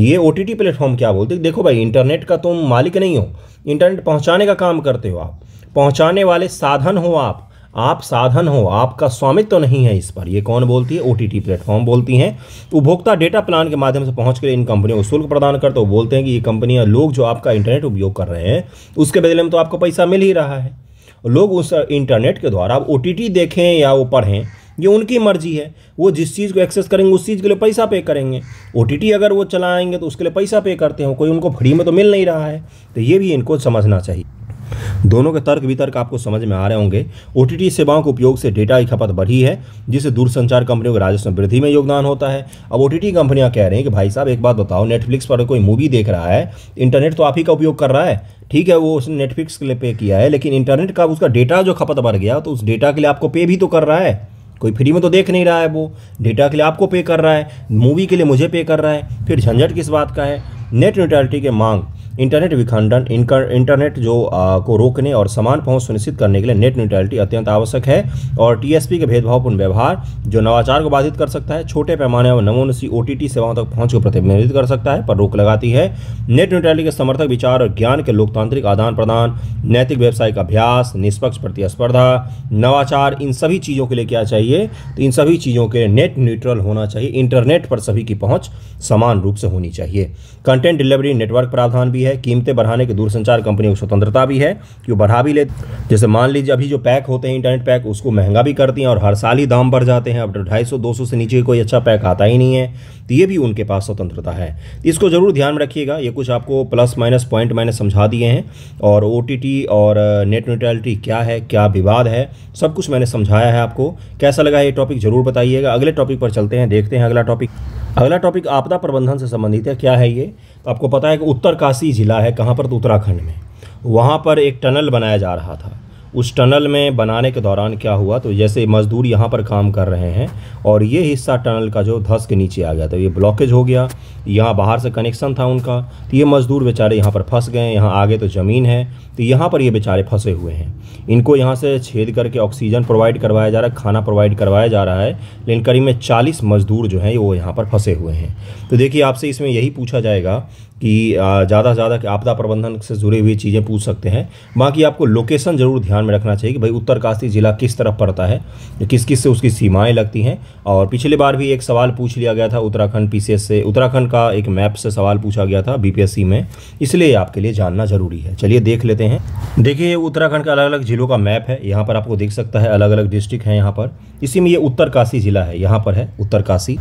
ये ओ प्लेटफॉर्म क्या बोलते देखो भाई इंटरनेट का तुम मालिक नहीं हो इंटरनेट पहुँचाने का काम करते हो आप पहुँचाने वाले साधन हो आप आप साधन हो आपका स्वामित्व तो नहीं है इस पर ये कौन बोलती है ओ टी प्लेटफॉर्म बोलती हैं उपभोक्ता डेटा प्लान के माध्यम से पहुंच कर इन कंपनियों को शुल्क प्रदान करते हो बोलते हैं कि ये कंपनियां लोग जो आपका इंटरनेट उपयोग कर रहे हैं उसके बदले में तो आपको पैसा मिल ही रहा है लोग उस इंटरनेट के द्वारा आप ओ देखें या वो पढ़ें ये उनकी मर्जी है वो जिस चीज़ को एक्सेस करेंगे उस चीज़ के लिए पैसा पे करेंगे ओ अगर वो चलाएंगे तो उसके लिए पैसा पे करते हैं कोई उनको फ्री में तो मिल नहीं रहा है तो ये भी इनको समझना चाहिए दोनों के तर्क वितर्क आपको समझ में आ रहे होंगे ओ सेवाओं के उपयोग से डेटा की खपत बढ़ी है जिससे दूरसंचार कंपनियों के राजस्व में वृद्धि में योगदान होता है अब ओ कंपनियां कह रही हैं कि भाई साहब एक बात बताओ नेटफ्लिक्स पर कोई मूवी देख रहा है इंटरनेट तो आप ही का उपयोग कर रहा है ठीक है वो उसने नेटफ्लिक्स के लिए पे किया है लेकिन इंटरनेट का उसका डेटा जो खपत बढ़ गया तो उस डेटा के लिए आपको पे भी तो कर रहा है कोई फ्री में तो देख नहीं रहा है वो डेटा के लिए आपको पे कर रहा है मूवी के लिए मुझे पे कर रहा है फिर झंझट किस बात का है नेट न्यूट्रलिटी के मांग इंटरनेट विखंडन इंटरनेट जो आ, को रोकने और समान पहुंच सुनिश्चित करने के लिए नेट न्यूट्रलिटी अत्यंत आवश्यक है और टीएसपी के भेदभावपूर्ण व्यवहार जो नवाचार को बाधित कर सकता है छोटे पैमाने और नमोनसी ओ सेवाओं तक पहुँच को प्रतिबंधित कर सकता है पर रोक लगाती है नेट न्यूट्रलिटी के समर्थक विचार और ज्ञान के लोकतांत्रिक आदान प्रदान नैतिक व्यावसायिक अभ्यास निष्पक्ष प्रतिस्पर्धा नवाचार इन सभी चीज़ों के लिए क्या चाहिए तो इन सभी चीज़ों के लिए नेट न्यूट्रल होना चाहिए इंटरनेट पर सभी की पहुँच समान रूप से होनी चाहिए कंटेंट डिलीवरी नेटवर्क प्रावधान भी भी है कीमतें बढ़ाने के दूरसंचार कंपनियों को स्वतंत्रता भी है कि वो बढ़ा भी ले जैसे मान लीजिए अभी जो पैक होते हैं इंटरनेट पैक उसको महंगा भी करती हैं और हर साल ही दाम बढ़ जाते हैं अब तो ढाई सौ दो सौ से नीचे कोई अच्छा पैक आता ही नहीं है तो ये भी उनके पास स्वतंत्रता है तो इसको ज़रूर ध्यान में रखिएगा ये कुछ आपको प्लस माइनस पॉइंट मैंने समझा दिए हैं और ओ और नेट न्यूट्रलिटी क्या है क्या विवाद है सब कुछ मैंने समझाया है आपको कैसा लगा ये टॉपिक ज़रूर बताइएगा अगले टॉपिक पर चलते हैं देखते हैं अगला टॉपिक अगला टॉपिक आपदा प्रबंधन से संबंधित है क्या है ये तो आपको पता है कि उत्तरकाशी जिला है कहाँ पर तो उत्तराखंड में वहाँ पर एक टनल बनाया जा रहा था उस टनल में बनाने के दौरान क्या हुआ तो जैसे मज़दूर यहाँ पर काम कर रहे हैं और ये हिस्सा टनल का जो धस के नीचे आ गया तो ये ब्लॉकेज हो गया यहाँ बाहर से कनेक्शन था उनका तो ये मज़दूर बेचारे यहाँ पर फंस गए यहाँ आगे तो ज़मीन है तो यहाँ पर ये बेचारे फंसे हुए हैं इनको यहाँ से छेद करके ऑक्सीजन प्रोवाइड करवाया जा रहा है खाना प्रोवाइड करवाया जा रहा है लेकिन करीब में चालीस मज़दूर जो हैं वो यहाँ पर फंसे हुए हैं तो देखिए आपसे इसमें यही पूछा जाएगा कि ज़्यादा से ज़्यादा आपदा प्रबंधन से जुड़ी हुई चीज़ें पूछ सकते हैं बाकी आपको लोकेशन ज़रूर ध्यान में रखना चाहिए कि भाई उत्तरकाशी ज़िला किस तरफ पड़ता है किस किस से उसकी सीमाएँ लगती हैं और पिछले बार भी एक सवाल पूछ लिया गया था उत्तराखंड पी से उत्तराखंड का एक मैप से सवाल पूछा गया था बी में इसलिए आपके लिए जानना ज़रूरी है चलिए देख लेते हैं देखिए उत्तराखंड का अलग अलग ज़िलों का मैप है यहाँ पर आपको देख सकता है अलग अलग डिस्ट्रिक्ट हैं यहाँ पर इसी में ये उत्तरकाशी ज़िला है यहाँ पर है उत्तरकाशी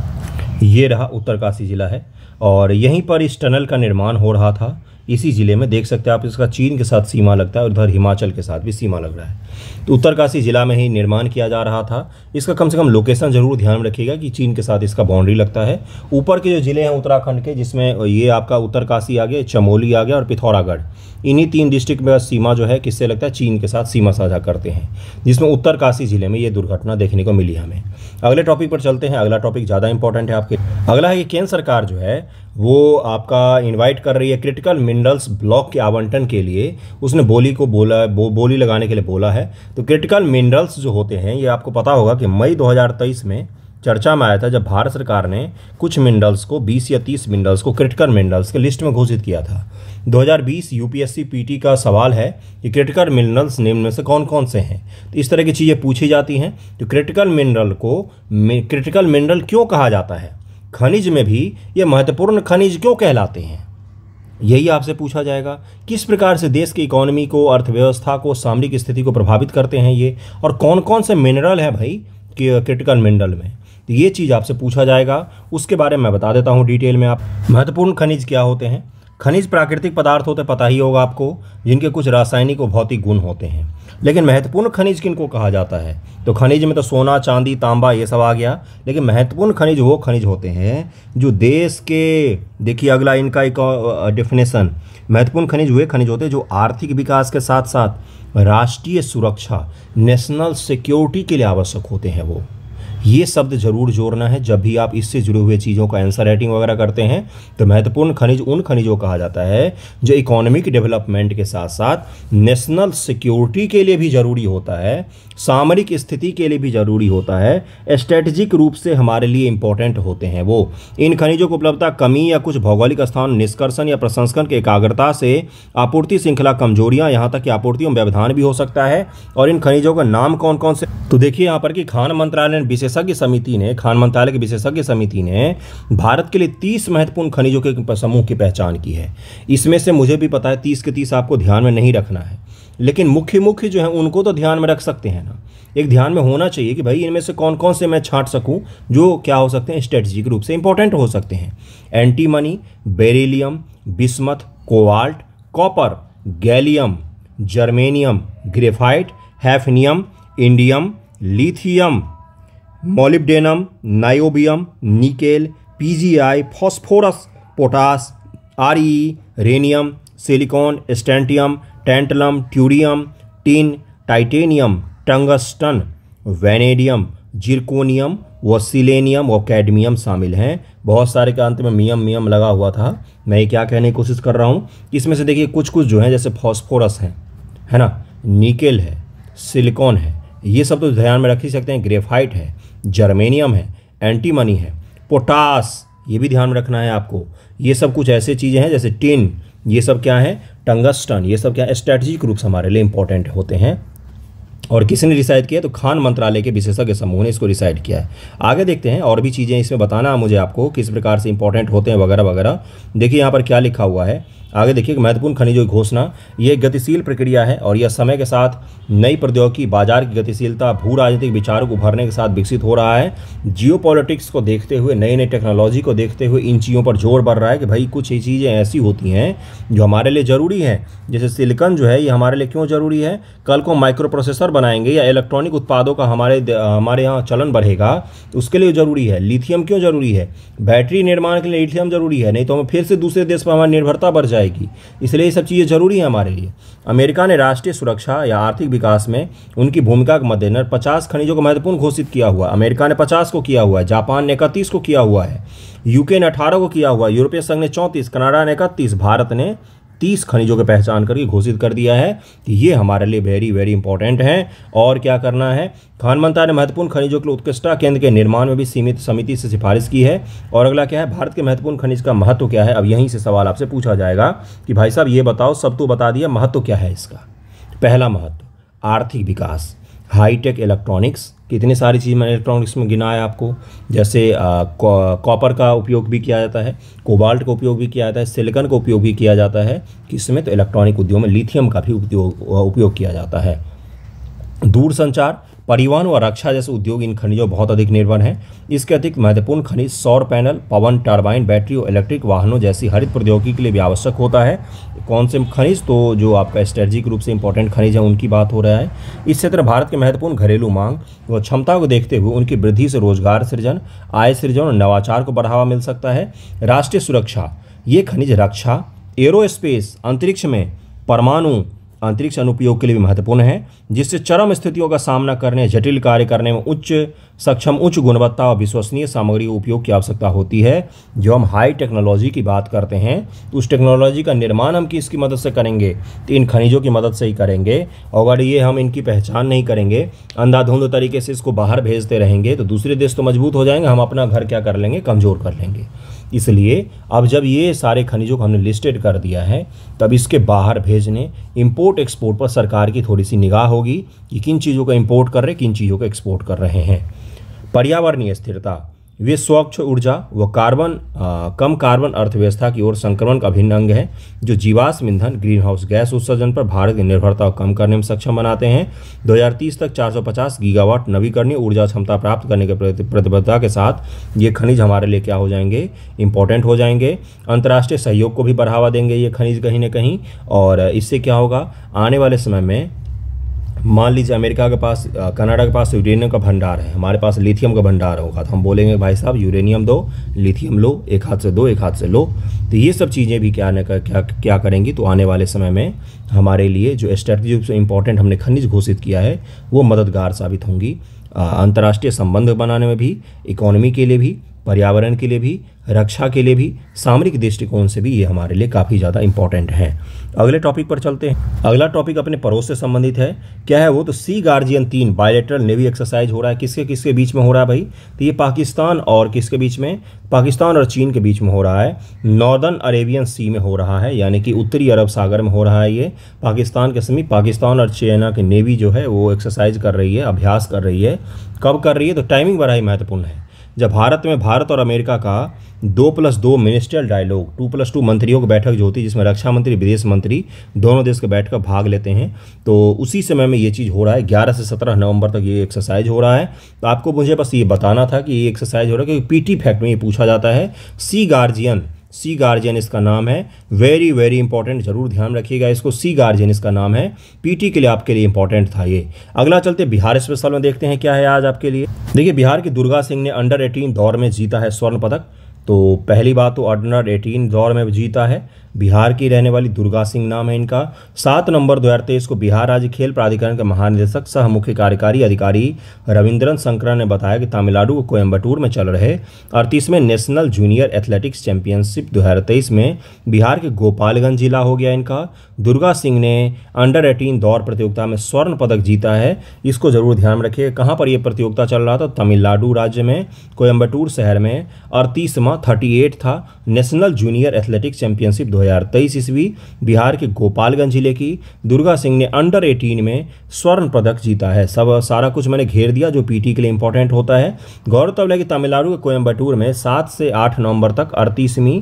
ये रहा उत्तरकाशी ज़िला है और यहीं पर इस टनल का निर्माण हो रहा था इसी ज़िले में देख सकते हैं आप इसका चीन के साथ सीमा लगता है और उधर हिमाचल के साथ भी सीमा लग रहा है तो उत्तरकाशी ज़िला में ही निर्माण किया जा रहा था इसका कम से कम लोकेशन ज़रूर ध्यान में रखिएगा कि चीन के साथ इसका बाउंड्री लगता है ऊपर के जो ज़िले हैं उत्तराखंड के जिसमें ये आपका उत्तरकाशी आ गया चमोली आ गया और पिथौरागढ़ इन्हीं तीन डिस्ट्रिक्ट में सीमा जो है किससे लगता है चीन के साथ सीमा साझा करते हैं जिसमें उत्तरकाशी ज़िले में ये दुर्घटना देखने को मिली हमें अगले टॉपिक पर चलते हैं अगला टॉपिक ज़्यादा इंपॉर्टेंट है आपके अगला है कि केंद्र सरकार जो है वो आपका इनवाइट कर रही है क्रिटिकल मिनरल्स ब्लॉक के आवंटन के लिए उसने बोली को बोला बो, बोली लगाने के लिए बोला है तो क्रिटिकल मिनरल्स जो होते हैं ये आपको पता होगा कि मई 2023 में चर्चा में आया था जब भारत सरकार ने कुछ मिनरल्स को 20 या 30 मिनरल्स को क्रिटिकल मिनरल्स के लिस्ट में घोषित किया था 2020 यूपीएससी पीटी का सवाल है कि क्रिटिकल मिनरल्स निम्न में से कौन कौन से हैं तो इस तरह की चीज़ें पूछी जाती हैं तो क्रिटिकल मिनरल को क्रिटिकल मिनरल क्यों कहा जाता है खनिज में भी ये महत्वपूर्ण खनिज क्यों कहलाते हैं यही आपसे पूछा जाएगा किस प्रकार से देश की इकोनॉमी को अर्थव्यवस्था को सामरिक स्थिति को प्रभावित करते हैं ये और कौन कौन से मिनरल हैं भाई क्रिटिकल मिनरल में तो ये चीज़ आपसे पूछा जाएगा उसके बारे में बता देता हूँ डिटेल में आप महत्वपूर्ण खनिज क्या होते हैं खनिज प्राकृतिक पदार्थ होते पता ही होगा आपको जिनके कुछ रासायनिक और भौतिक गुण होते हैं लेकिन महत्वपूर्ण खनिज किनको कहा जाता है तो खनिज में तो सोना चांदी तांबा ये सब आ गया लेकिन महत्वपूर्ण खनिज वो खनिज होते हैं जो देश के देखिए अगला इनका एक डेफिनेशन महत्वपूर्ण खनिज वे खनिज होते हैं जो आर्थिक विकास के साथ साथ राष्ट्रीय सुरक्षा नेशनल सिक्योरिटी के लिए आवश्यक होते हैं वो ये शब्द जरूर जोड़ना है जब भी आप इससे जुड़े हुए चीज़ों का आंसर राइटिंग वगैरह करते हैं तो महत्वपूर्ण खनिज उन खनिजों कहा जाता है जो इकोनॉमिक डेवलपमेंट के साथ साथ नेशनल सिक्योरिटी के लिए भी ज़रूरी होता है सामरिक स्थिति के लिए भी ज़रूरी होता है स्ट्रेटजिक रूप से हमारे लिए इंपॉर्टेंट होते हैं वो इन खनिजों की उपलब्धता कमी या कुछ भौगोलिक स्थान निष्कर्षण या प्रसंस्करण के एकाग्रता से आपूर्ति श्रृंखला कमजोरियां यहाँ तक कि आपूर्ति में व्यवधान भी हो सकता है और इन खनिजों का नाम कौन कौन से तो देखिए यहाँ पर कि खान मंत्रालय विशेषज्ञ समिति ने खान मंत्रालय की विशेषज्ञ समिति ने भारत के लिए तीस महत्वपूर्ण खनिजों के समूह की पहचान की है इसमें से मुझे भी पता है तीस के तीस आपको ध्यान में नहीं रखना है लेकिन मुख्य मुख्य जो है उनको तो ध्यान में रख सकते हैं ना एक ध्यान में होना चाहिए कि भाई इनमें से कौन कौन से मैं छाट सकूं जो क्या हो सकते हैं स्ट्रेटजिक रूप से इंपॉर्टेंट हो सकते हैं antimony beryllium bismuth cobalt copper gallium germanium graphite hafnium indium lithium molybdenum niobium nickel PGI phosphorus potash R rhenium silicon strontium tantalum tellurium tin titanium tungsten vanadium zirconium व सिलेनियम व कैडमियम शामिल हैं बहुत सारे के अंत में मियम मियम लगा हुआ था मैं ये क्या कहने की कोशिश कर रहा हूँ इसमें से देखिए कुछ कुछ जो हैं जैसे फॉस्फोरस हैं है ना निकेल है सिलिकॉन है ये सब तो ध्यान में रख ही सकते हैं ग्रेफाइट है जर्मेनियम है एंटीमनी है पोटास ये भी ध्यान में रखना है आपको ये सब कुछ ऐसे चीज़ें हैं जैसे टिन ये सब क्या है टंगस्टन ये सब क्या है स्ट्रैटेजिक से हमारे लिए इंपॉर्टेंट होते हैं और किसने डिसाइड किया तो खान मंत्रालय के विशेषज्ञ समूह ने इसको डिसाइड किया है आगे देखते हैं और भी चीज़ें इसमें बताना मुझे आपको किस प्रकार से इंपॉर्टेंट होते हैं वगैरह वगैरह देखिए यहाँ पर क्या लिखा हुआ है आगे देखिए महत्वपूर्ण खनिज घोषणा ये गतिशील प्रक्रिया है और यह समय के साथ नई प्रौद्योगिकी बाजार की गतिशीलता भू राजनीतिक विचारों को उभरने के साथ विकसित हो रहा है जियो को देखते हुए नई नई टेक्नोलॉजी को देखते हुए इन चीज़ों पर जोर बढ़ रहा है कि भाई कुछ चीज़ें ऐसी होती हैं जो हमारे लिए ज़रूरी हैं जैसे सिलिकन जो है ये हमारे लिए क्यों ज़रूरी है कल को माइक्रो प्रोसेसर बनाएंगे या इलेक्ट्रॉनिक उत्पादों का हमारे हमारे यहाँ चलन बढ़ेगा उसके लिए ज़रूरी है लिथियम क्यों ज़रूरी है बैटरी निर्माण के लिए लिथियम ज़रूरी है नहीं तो हमें फिर से दूसरे देश पर हमारी निर्भरता बढ़ जाए जाएगी इसलिए ये सब चीज़ें जरूरी हैं हमारे लिए अमेरिका ने राष्ट्रीय सुरक्षा या आर्थिक विकास में उनकी भूमिका के मद्देनजर पचास खनिजों को महत्वपूर्ण घोषित किया हुआ अमेरिका ने पचास को किया हुआ है जापान ने इकतीस को किया हुआ है यूके ने अठारह को किया हुआ यूरोपीय संघ ने चौंतीस कनाडा ने इकतीस भारत ने तीस खनिजों की पहचान करके घोषित कर दिया है कि ये हमारे लिए वेरी वेरी इंपॉर्टेंट हैं और क्या करना है खान मंत्रा ने महत्वपूर्ण खनिजों के उत्कृष्टता केंद्र के निर्माण में भी सीमित समिति से सिफारिश की है और अगला क्या है भारत के महत्वपूर्ण खनिज का महत्व क्या है अब यहीं से सवाल आपसे पूछा जाएगा कि भाई साहब ये बताओ सब तो बता दिया महत्व क्या है इसका पहला महत्व आर्थिक विकास हाईटेक इलेक्ट्रॉनिक्स कि इतनी सारी चीज़ मैंने इलेक्ट्रॉनिक्स में गिना है आपको जैसे कॉपर का उपयोग भी किया जाता है कोबाल्ट का उपयोग भी किया जाता है सिलिकन का उपयोग भी किया जाता है कि इसमें तो इलेक्ट्रॉनिक उद्योग में लिथियम का भी उपयोग उपयोग किया जाता है दूरसंचार परिवहन व रक्षा जैसे उद्योग इन खनिजों बहुत अधिक निर्भर हैं इसके अतिरिक्त महत्वपूर्ण खनिज सौर पैनल पवन टर्बाइन बैटरी और इलेक्ट्रिक वाहनों जैसी हरित प्रौद्योगिकी के लिए भी आवश्यक होता है कौन से खनिज तो जो आपका स्ट्रेटजिक रूप से इंपॉर्टेंट खनिज है उनकी बात हो रहा है इस क्षेत्र भारत के महत्वपूर्ण घरेलू मांग व क्षमता को देखते हुए उनकी वृद्धि से रोजगार सृजन आय सृजन और नवाचार को बढ़ावा मिल सकता है राष्ट्रीय सुरक्षा ये खनिज रक्षा एरोस्पेस अंतरिक्ष में परमाणु अंतरिक्ष अनुपयोग के लिए भी महत्वपूर्ण है जिससे चरम स्थितियों का सामना करने जटिल कार्य करने में उच्च सक्षम उच्च गुणवत्ता और विश्वसनीय सामग्री उपयोग की आवश्यकता होती है जो हम हाई टेक्नोलॉजी की बात करते हैं तो उस टेक्नोलॉजी का निर्माण हम किसकी मदद से करेंगे तो इन खनिजों की मदद से ही करेंगे अगर ये हम इनकी पहचान नहीं करेंगे अंधाधुंध तरीके से इसको बाहर भेजते रहेंगे तो दूसरे देश तो मजबूत हो जाएंगे हम अपना घर क्या कर लेंगे कमज़ोर कर लेंगे इसलिए अब जब ये सारे खनिजों को हमने लिस्टेड कर दिया है तब इसके बाहर भेजने इंपोर्ट एक्सपोर्ट पर सरकार की थोड़ी सी निगाह होगी कि किन चीज़ों का इंपोर्ट कर रहे किन चीज़ों का एक्सपोर्ट कर रहे हैं पर्यावरणीय स्थिरता वे स्वच्छ ऊर्जा व कार्बन आ, कम कार्बन अर्थव्यवस्था की ओर संक्रमण का अभिन्न अंग है जो जीवाश्म ईंधन ग्रीन हाउस गैस उत्सर्जन पर भारत की निर्भरता को कम करने में सक्षम बनाते हैं 2030 तक 450 गीगावाट नवीकरणीय ऊर्जा क्षमता प्राप्त करने के प्रतिबद्धता के साथ ये खनिज हमारे लिए क्या हो जाएंगे इंपॉर्टेंट हो जाएंगे अंतर्राष्ट्रीय सहयोग को भी बढ़ावा देंगे ये खनिज कहीं ना कहीं और इससे क्या होगा आने वाले समय में मान लीजिए अमेरिका के पास कनाडा के पास यूरेनियम का भंडार है हमारे पास लिथियम का भंडार होगा तो हम बोलेंगे भाई साहब यूरेनियम दो लिथियम लो एक हाथ से दो एक हाथ से लो तो ये सब चीज़ें भी क्या न, क्या क्या करेंगी तो आने वाले समय में हमारे लिए जो स्ट्रेटी रूप से इम्पोर्टेंट हमने खनिज घोषित किया है वो मददगार साबित होंगी अंतर्राष्ट्रीय संबंध बनाने में भी इकोनॉमी के लिए भी पर्यावरण के लिए भी रक्षा के लिए भी सामरिक दृष्टिकोण से भी ये हमारे लिए काफ़ी ज़्यादा इंपॉर्टेंट हैं अगले टॉपिक पर चलते हैं अगला टॉपिक अपने पड़ोस से संबंधित है क्या है वो तो सी गार्जियन तीन बायोलेटरल नेवी एक्सरसाइज हो रहा है किसके किसके बीच में हो रहा है भाई तो ये पाकिस्तान और किसके बीच में पाकिस्तान और चीन के बीच में हो रहा है नॉर्दर्न अरेबियन सी में हो रहा है यानी कि उत्तरी अरब सागर में हो रहा है ये पाकिस्तान के समीप पाकिस्तान और चाइना की नेवी जो है वो एक्सरसाइज कर रही है अभ्यास कर रही है कब कर रही है तो टाइमिंग बड़ा ही महत्वपूर्ण है जब भारत में भारत और अमेरिका का दो प्लस दो ministerial dialogue two plus two मंत्रियों की बैठक जो होती है जिसमें रक्षा मंत्री विदेश मंत्री दोनों देश के बैठकर भाग लेते हैं तो उसी समय में ये चीज़ हो रहा है ग्यारह से सत्रह नवंबर तक ये एक्सरसाइज हो रहा है तो आपको मुझे बस ये बताना था कि ये एक्सरसाइज हो रहा है क्योंकि पीटी फैक्ट में ये पूछा जाता है सी गार्जियन सी गार्जियन इसका नाम है वेरी वेरी इंपॉर्टेंट जरूर ध्यान रखिएगा इसको सी गार्जियन इसका नाम है पीटी के लिए आपके लिए इंपॉर्टेंट था ये अगला चलते बिहार स्पेशल में देखते हैं क्या है आज आपके लिए देखिए बिहार की दुर्गा सिंह ने अंडर एटीन दौर में जीता है स्वर्ण पदक तो पहली बात तो अंडर एटीन दौर में जीता है बिहार की रहने वाली दुर्गा सिंह नाम है इनका सात हजार तेईस को बिहार राज्य खेल प्राधिकरण के महानिदेशक सह मुख्य कार्यकारी अधिकारी रविंद्रन शंकरा ने बताया कि तमिलनाडु को कोयम्बटूर में चल रहे अड़तीसवें नेशनल जूनियर एथलेटिक्स चैंपियनशिप दो में बिहार के गोपालगंज जिला हो गया इनका दुर्गा सिंह ने अंडर एटीन दौड़ प्रतियोगिता में स्वर्ण पदक जीता है इसको जरूर ध्यान में रखिए कहाँ पर यह प्रतियोगिता चल रहा था तमिलनाडु राज्य में कोयम्बटूर शहर में अड़तीसवा थर्टी था नेशनल जूनियर एथलेटिक्स चैंपियनशिप दो 2023 ईस्वी बिहार के गोपालगंज जिले की दुर्गा सिंह ने अंडर 18 में स्वर्ण पदक जीता है सब सारा कुछ मैंने घेर दिया जो पीटी के लिए इंपॉर्टेंट होता है गौरतलब है कि तमिलनाडु के कोयम्बटूर में सात से आठ नवंबर तक अड़तीसवीं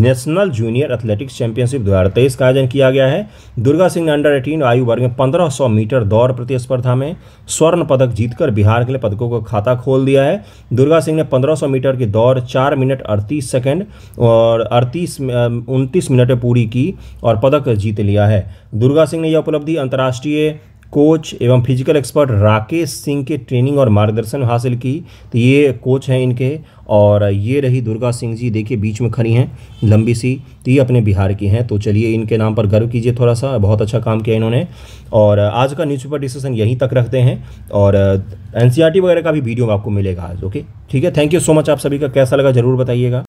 नेशनल जूनियर एथलेटिक्स चैंपियनशिप दो का आयोजन किया गया है दुर्गा सिंह ने अंडर एटीन आयु वर्ग में पंद्रह मीटर दौड़ प्रतिस्पर्धा में स्वर्ण पदक जीतकर बिहार के लिए पदकों का खाता खोल दिया है दुर्गा सिंह ने पंद्रह मीटर की दौड़ चार मिनट अड़तीस सेकेंड और अड़तीस उनतीस बीस मिनट पूरी की और पदक जीत लिया है दुर्गा सिंह ने यह उपलब्धि अंतर्राष्ट्रीय कोच एवं फिजिकल एक्सपर्ट राकेश सिंह के ट्रेनिंग और मार्गदर्शन हासिल की तो ये कोच हैं इनके और ये रही दुर्गा सिंह जी देखिए बीच में खड़ी हैं लंबी सी तो ये अपने बिहार की हैं तो चलिए इनके नाम पर गर्व कीजिए थोड़ा सा बहुत अच्छा काम किया इन्होंने और आज का न्यूज़पेपर डिस्कशन यहीं तक रखते हैं और एन e वगैरह का भी वीडियो आपको मिलेगा आज ओके ठीक है थैंक यू सो मच आप सभी का कैसा लगा ज़रूर बताइएगा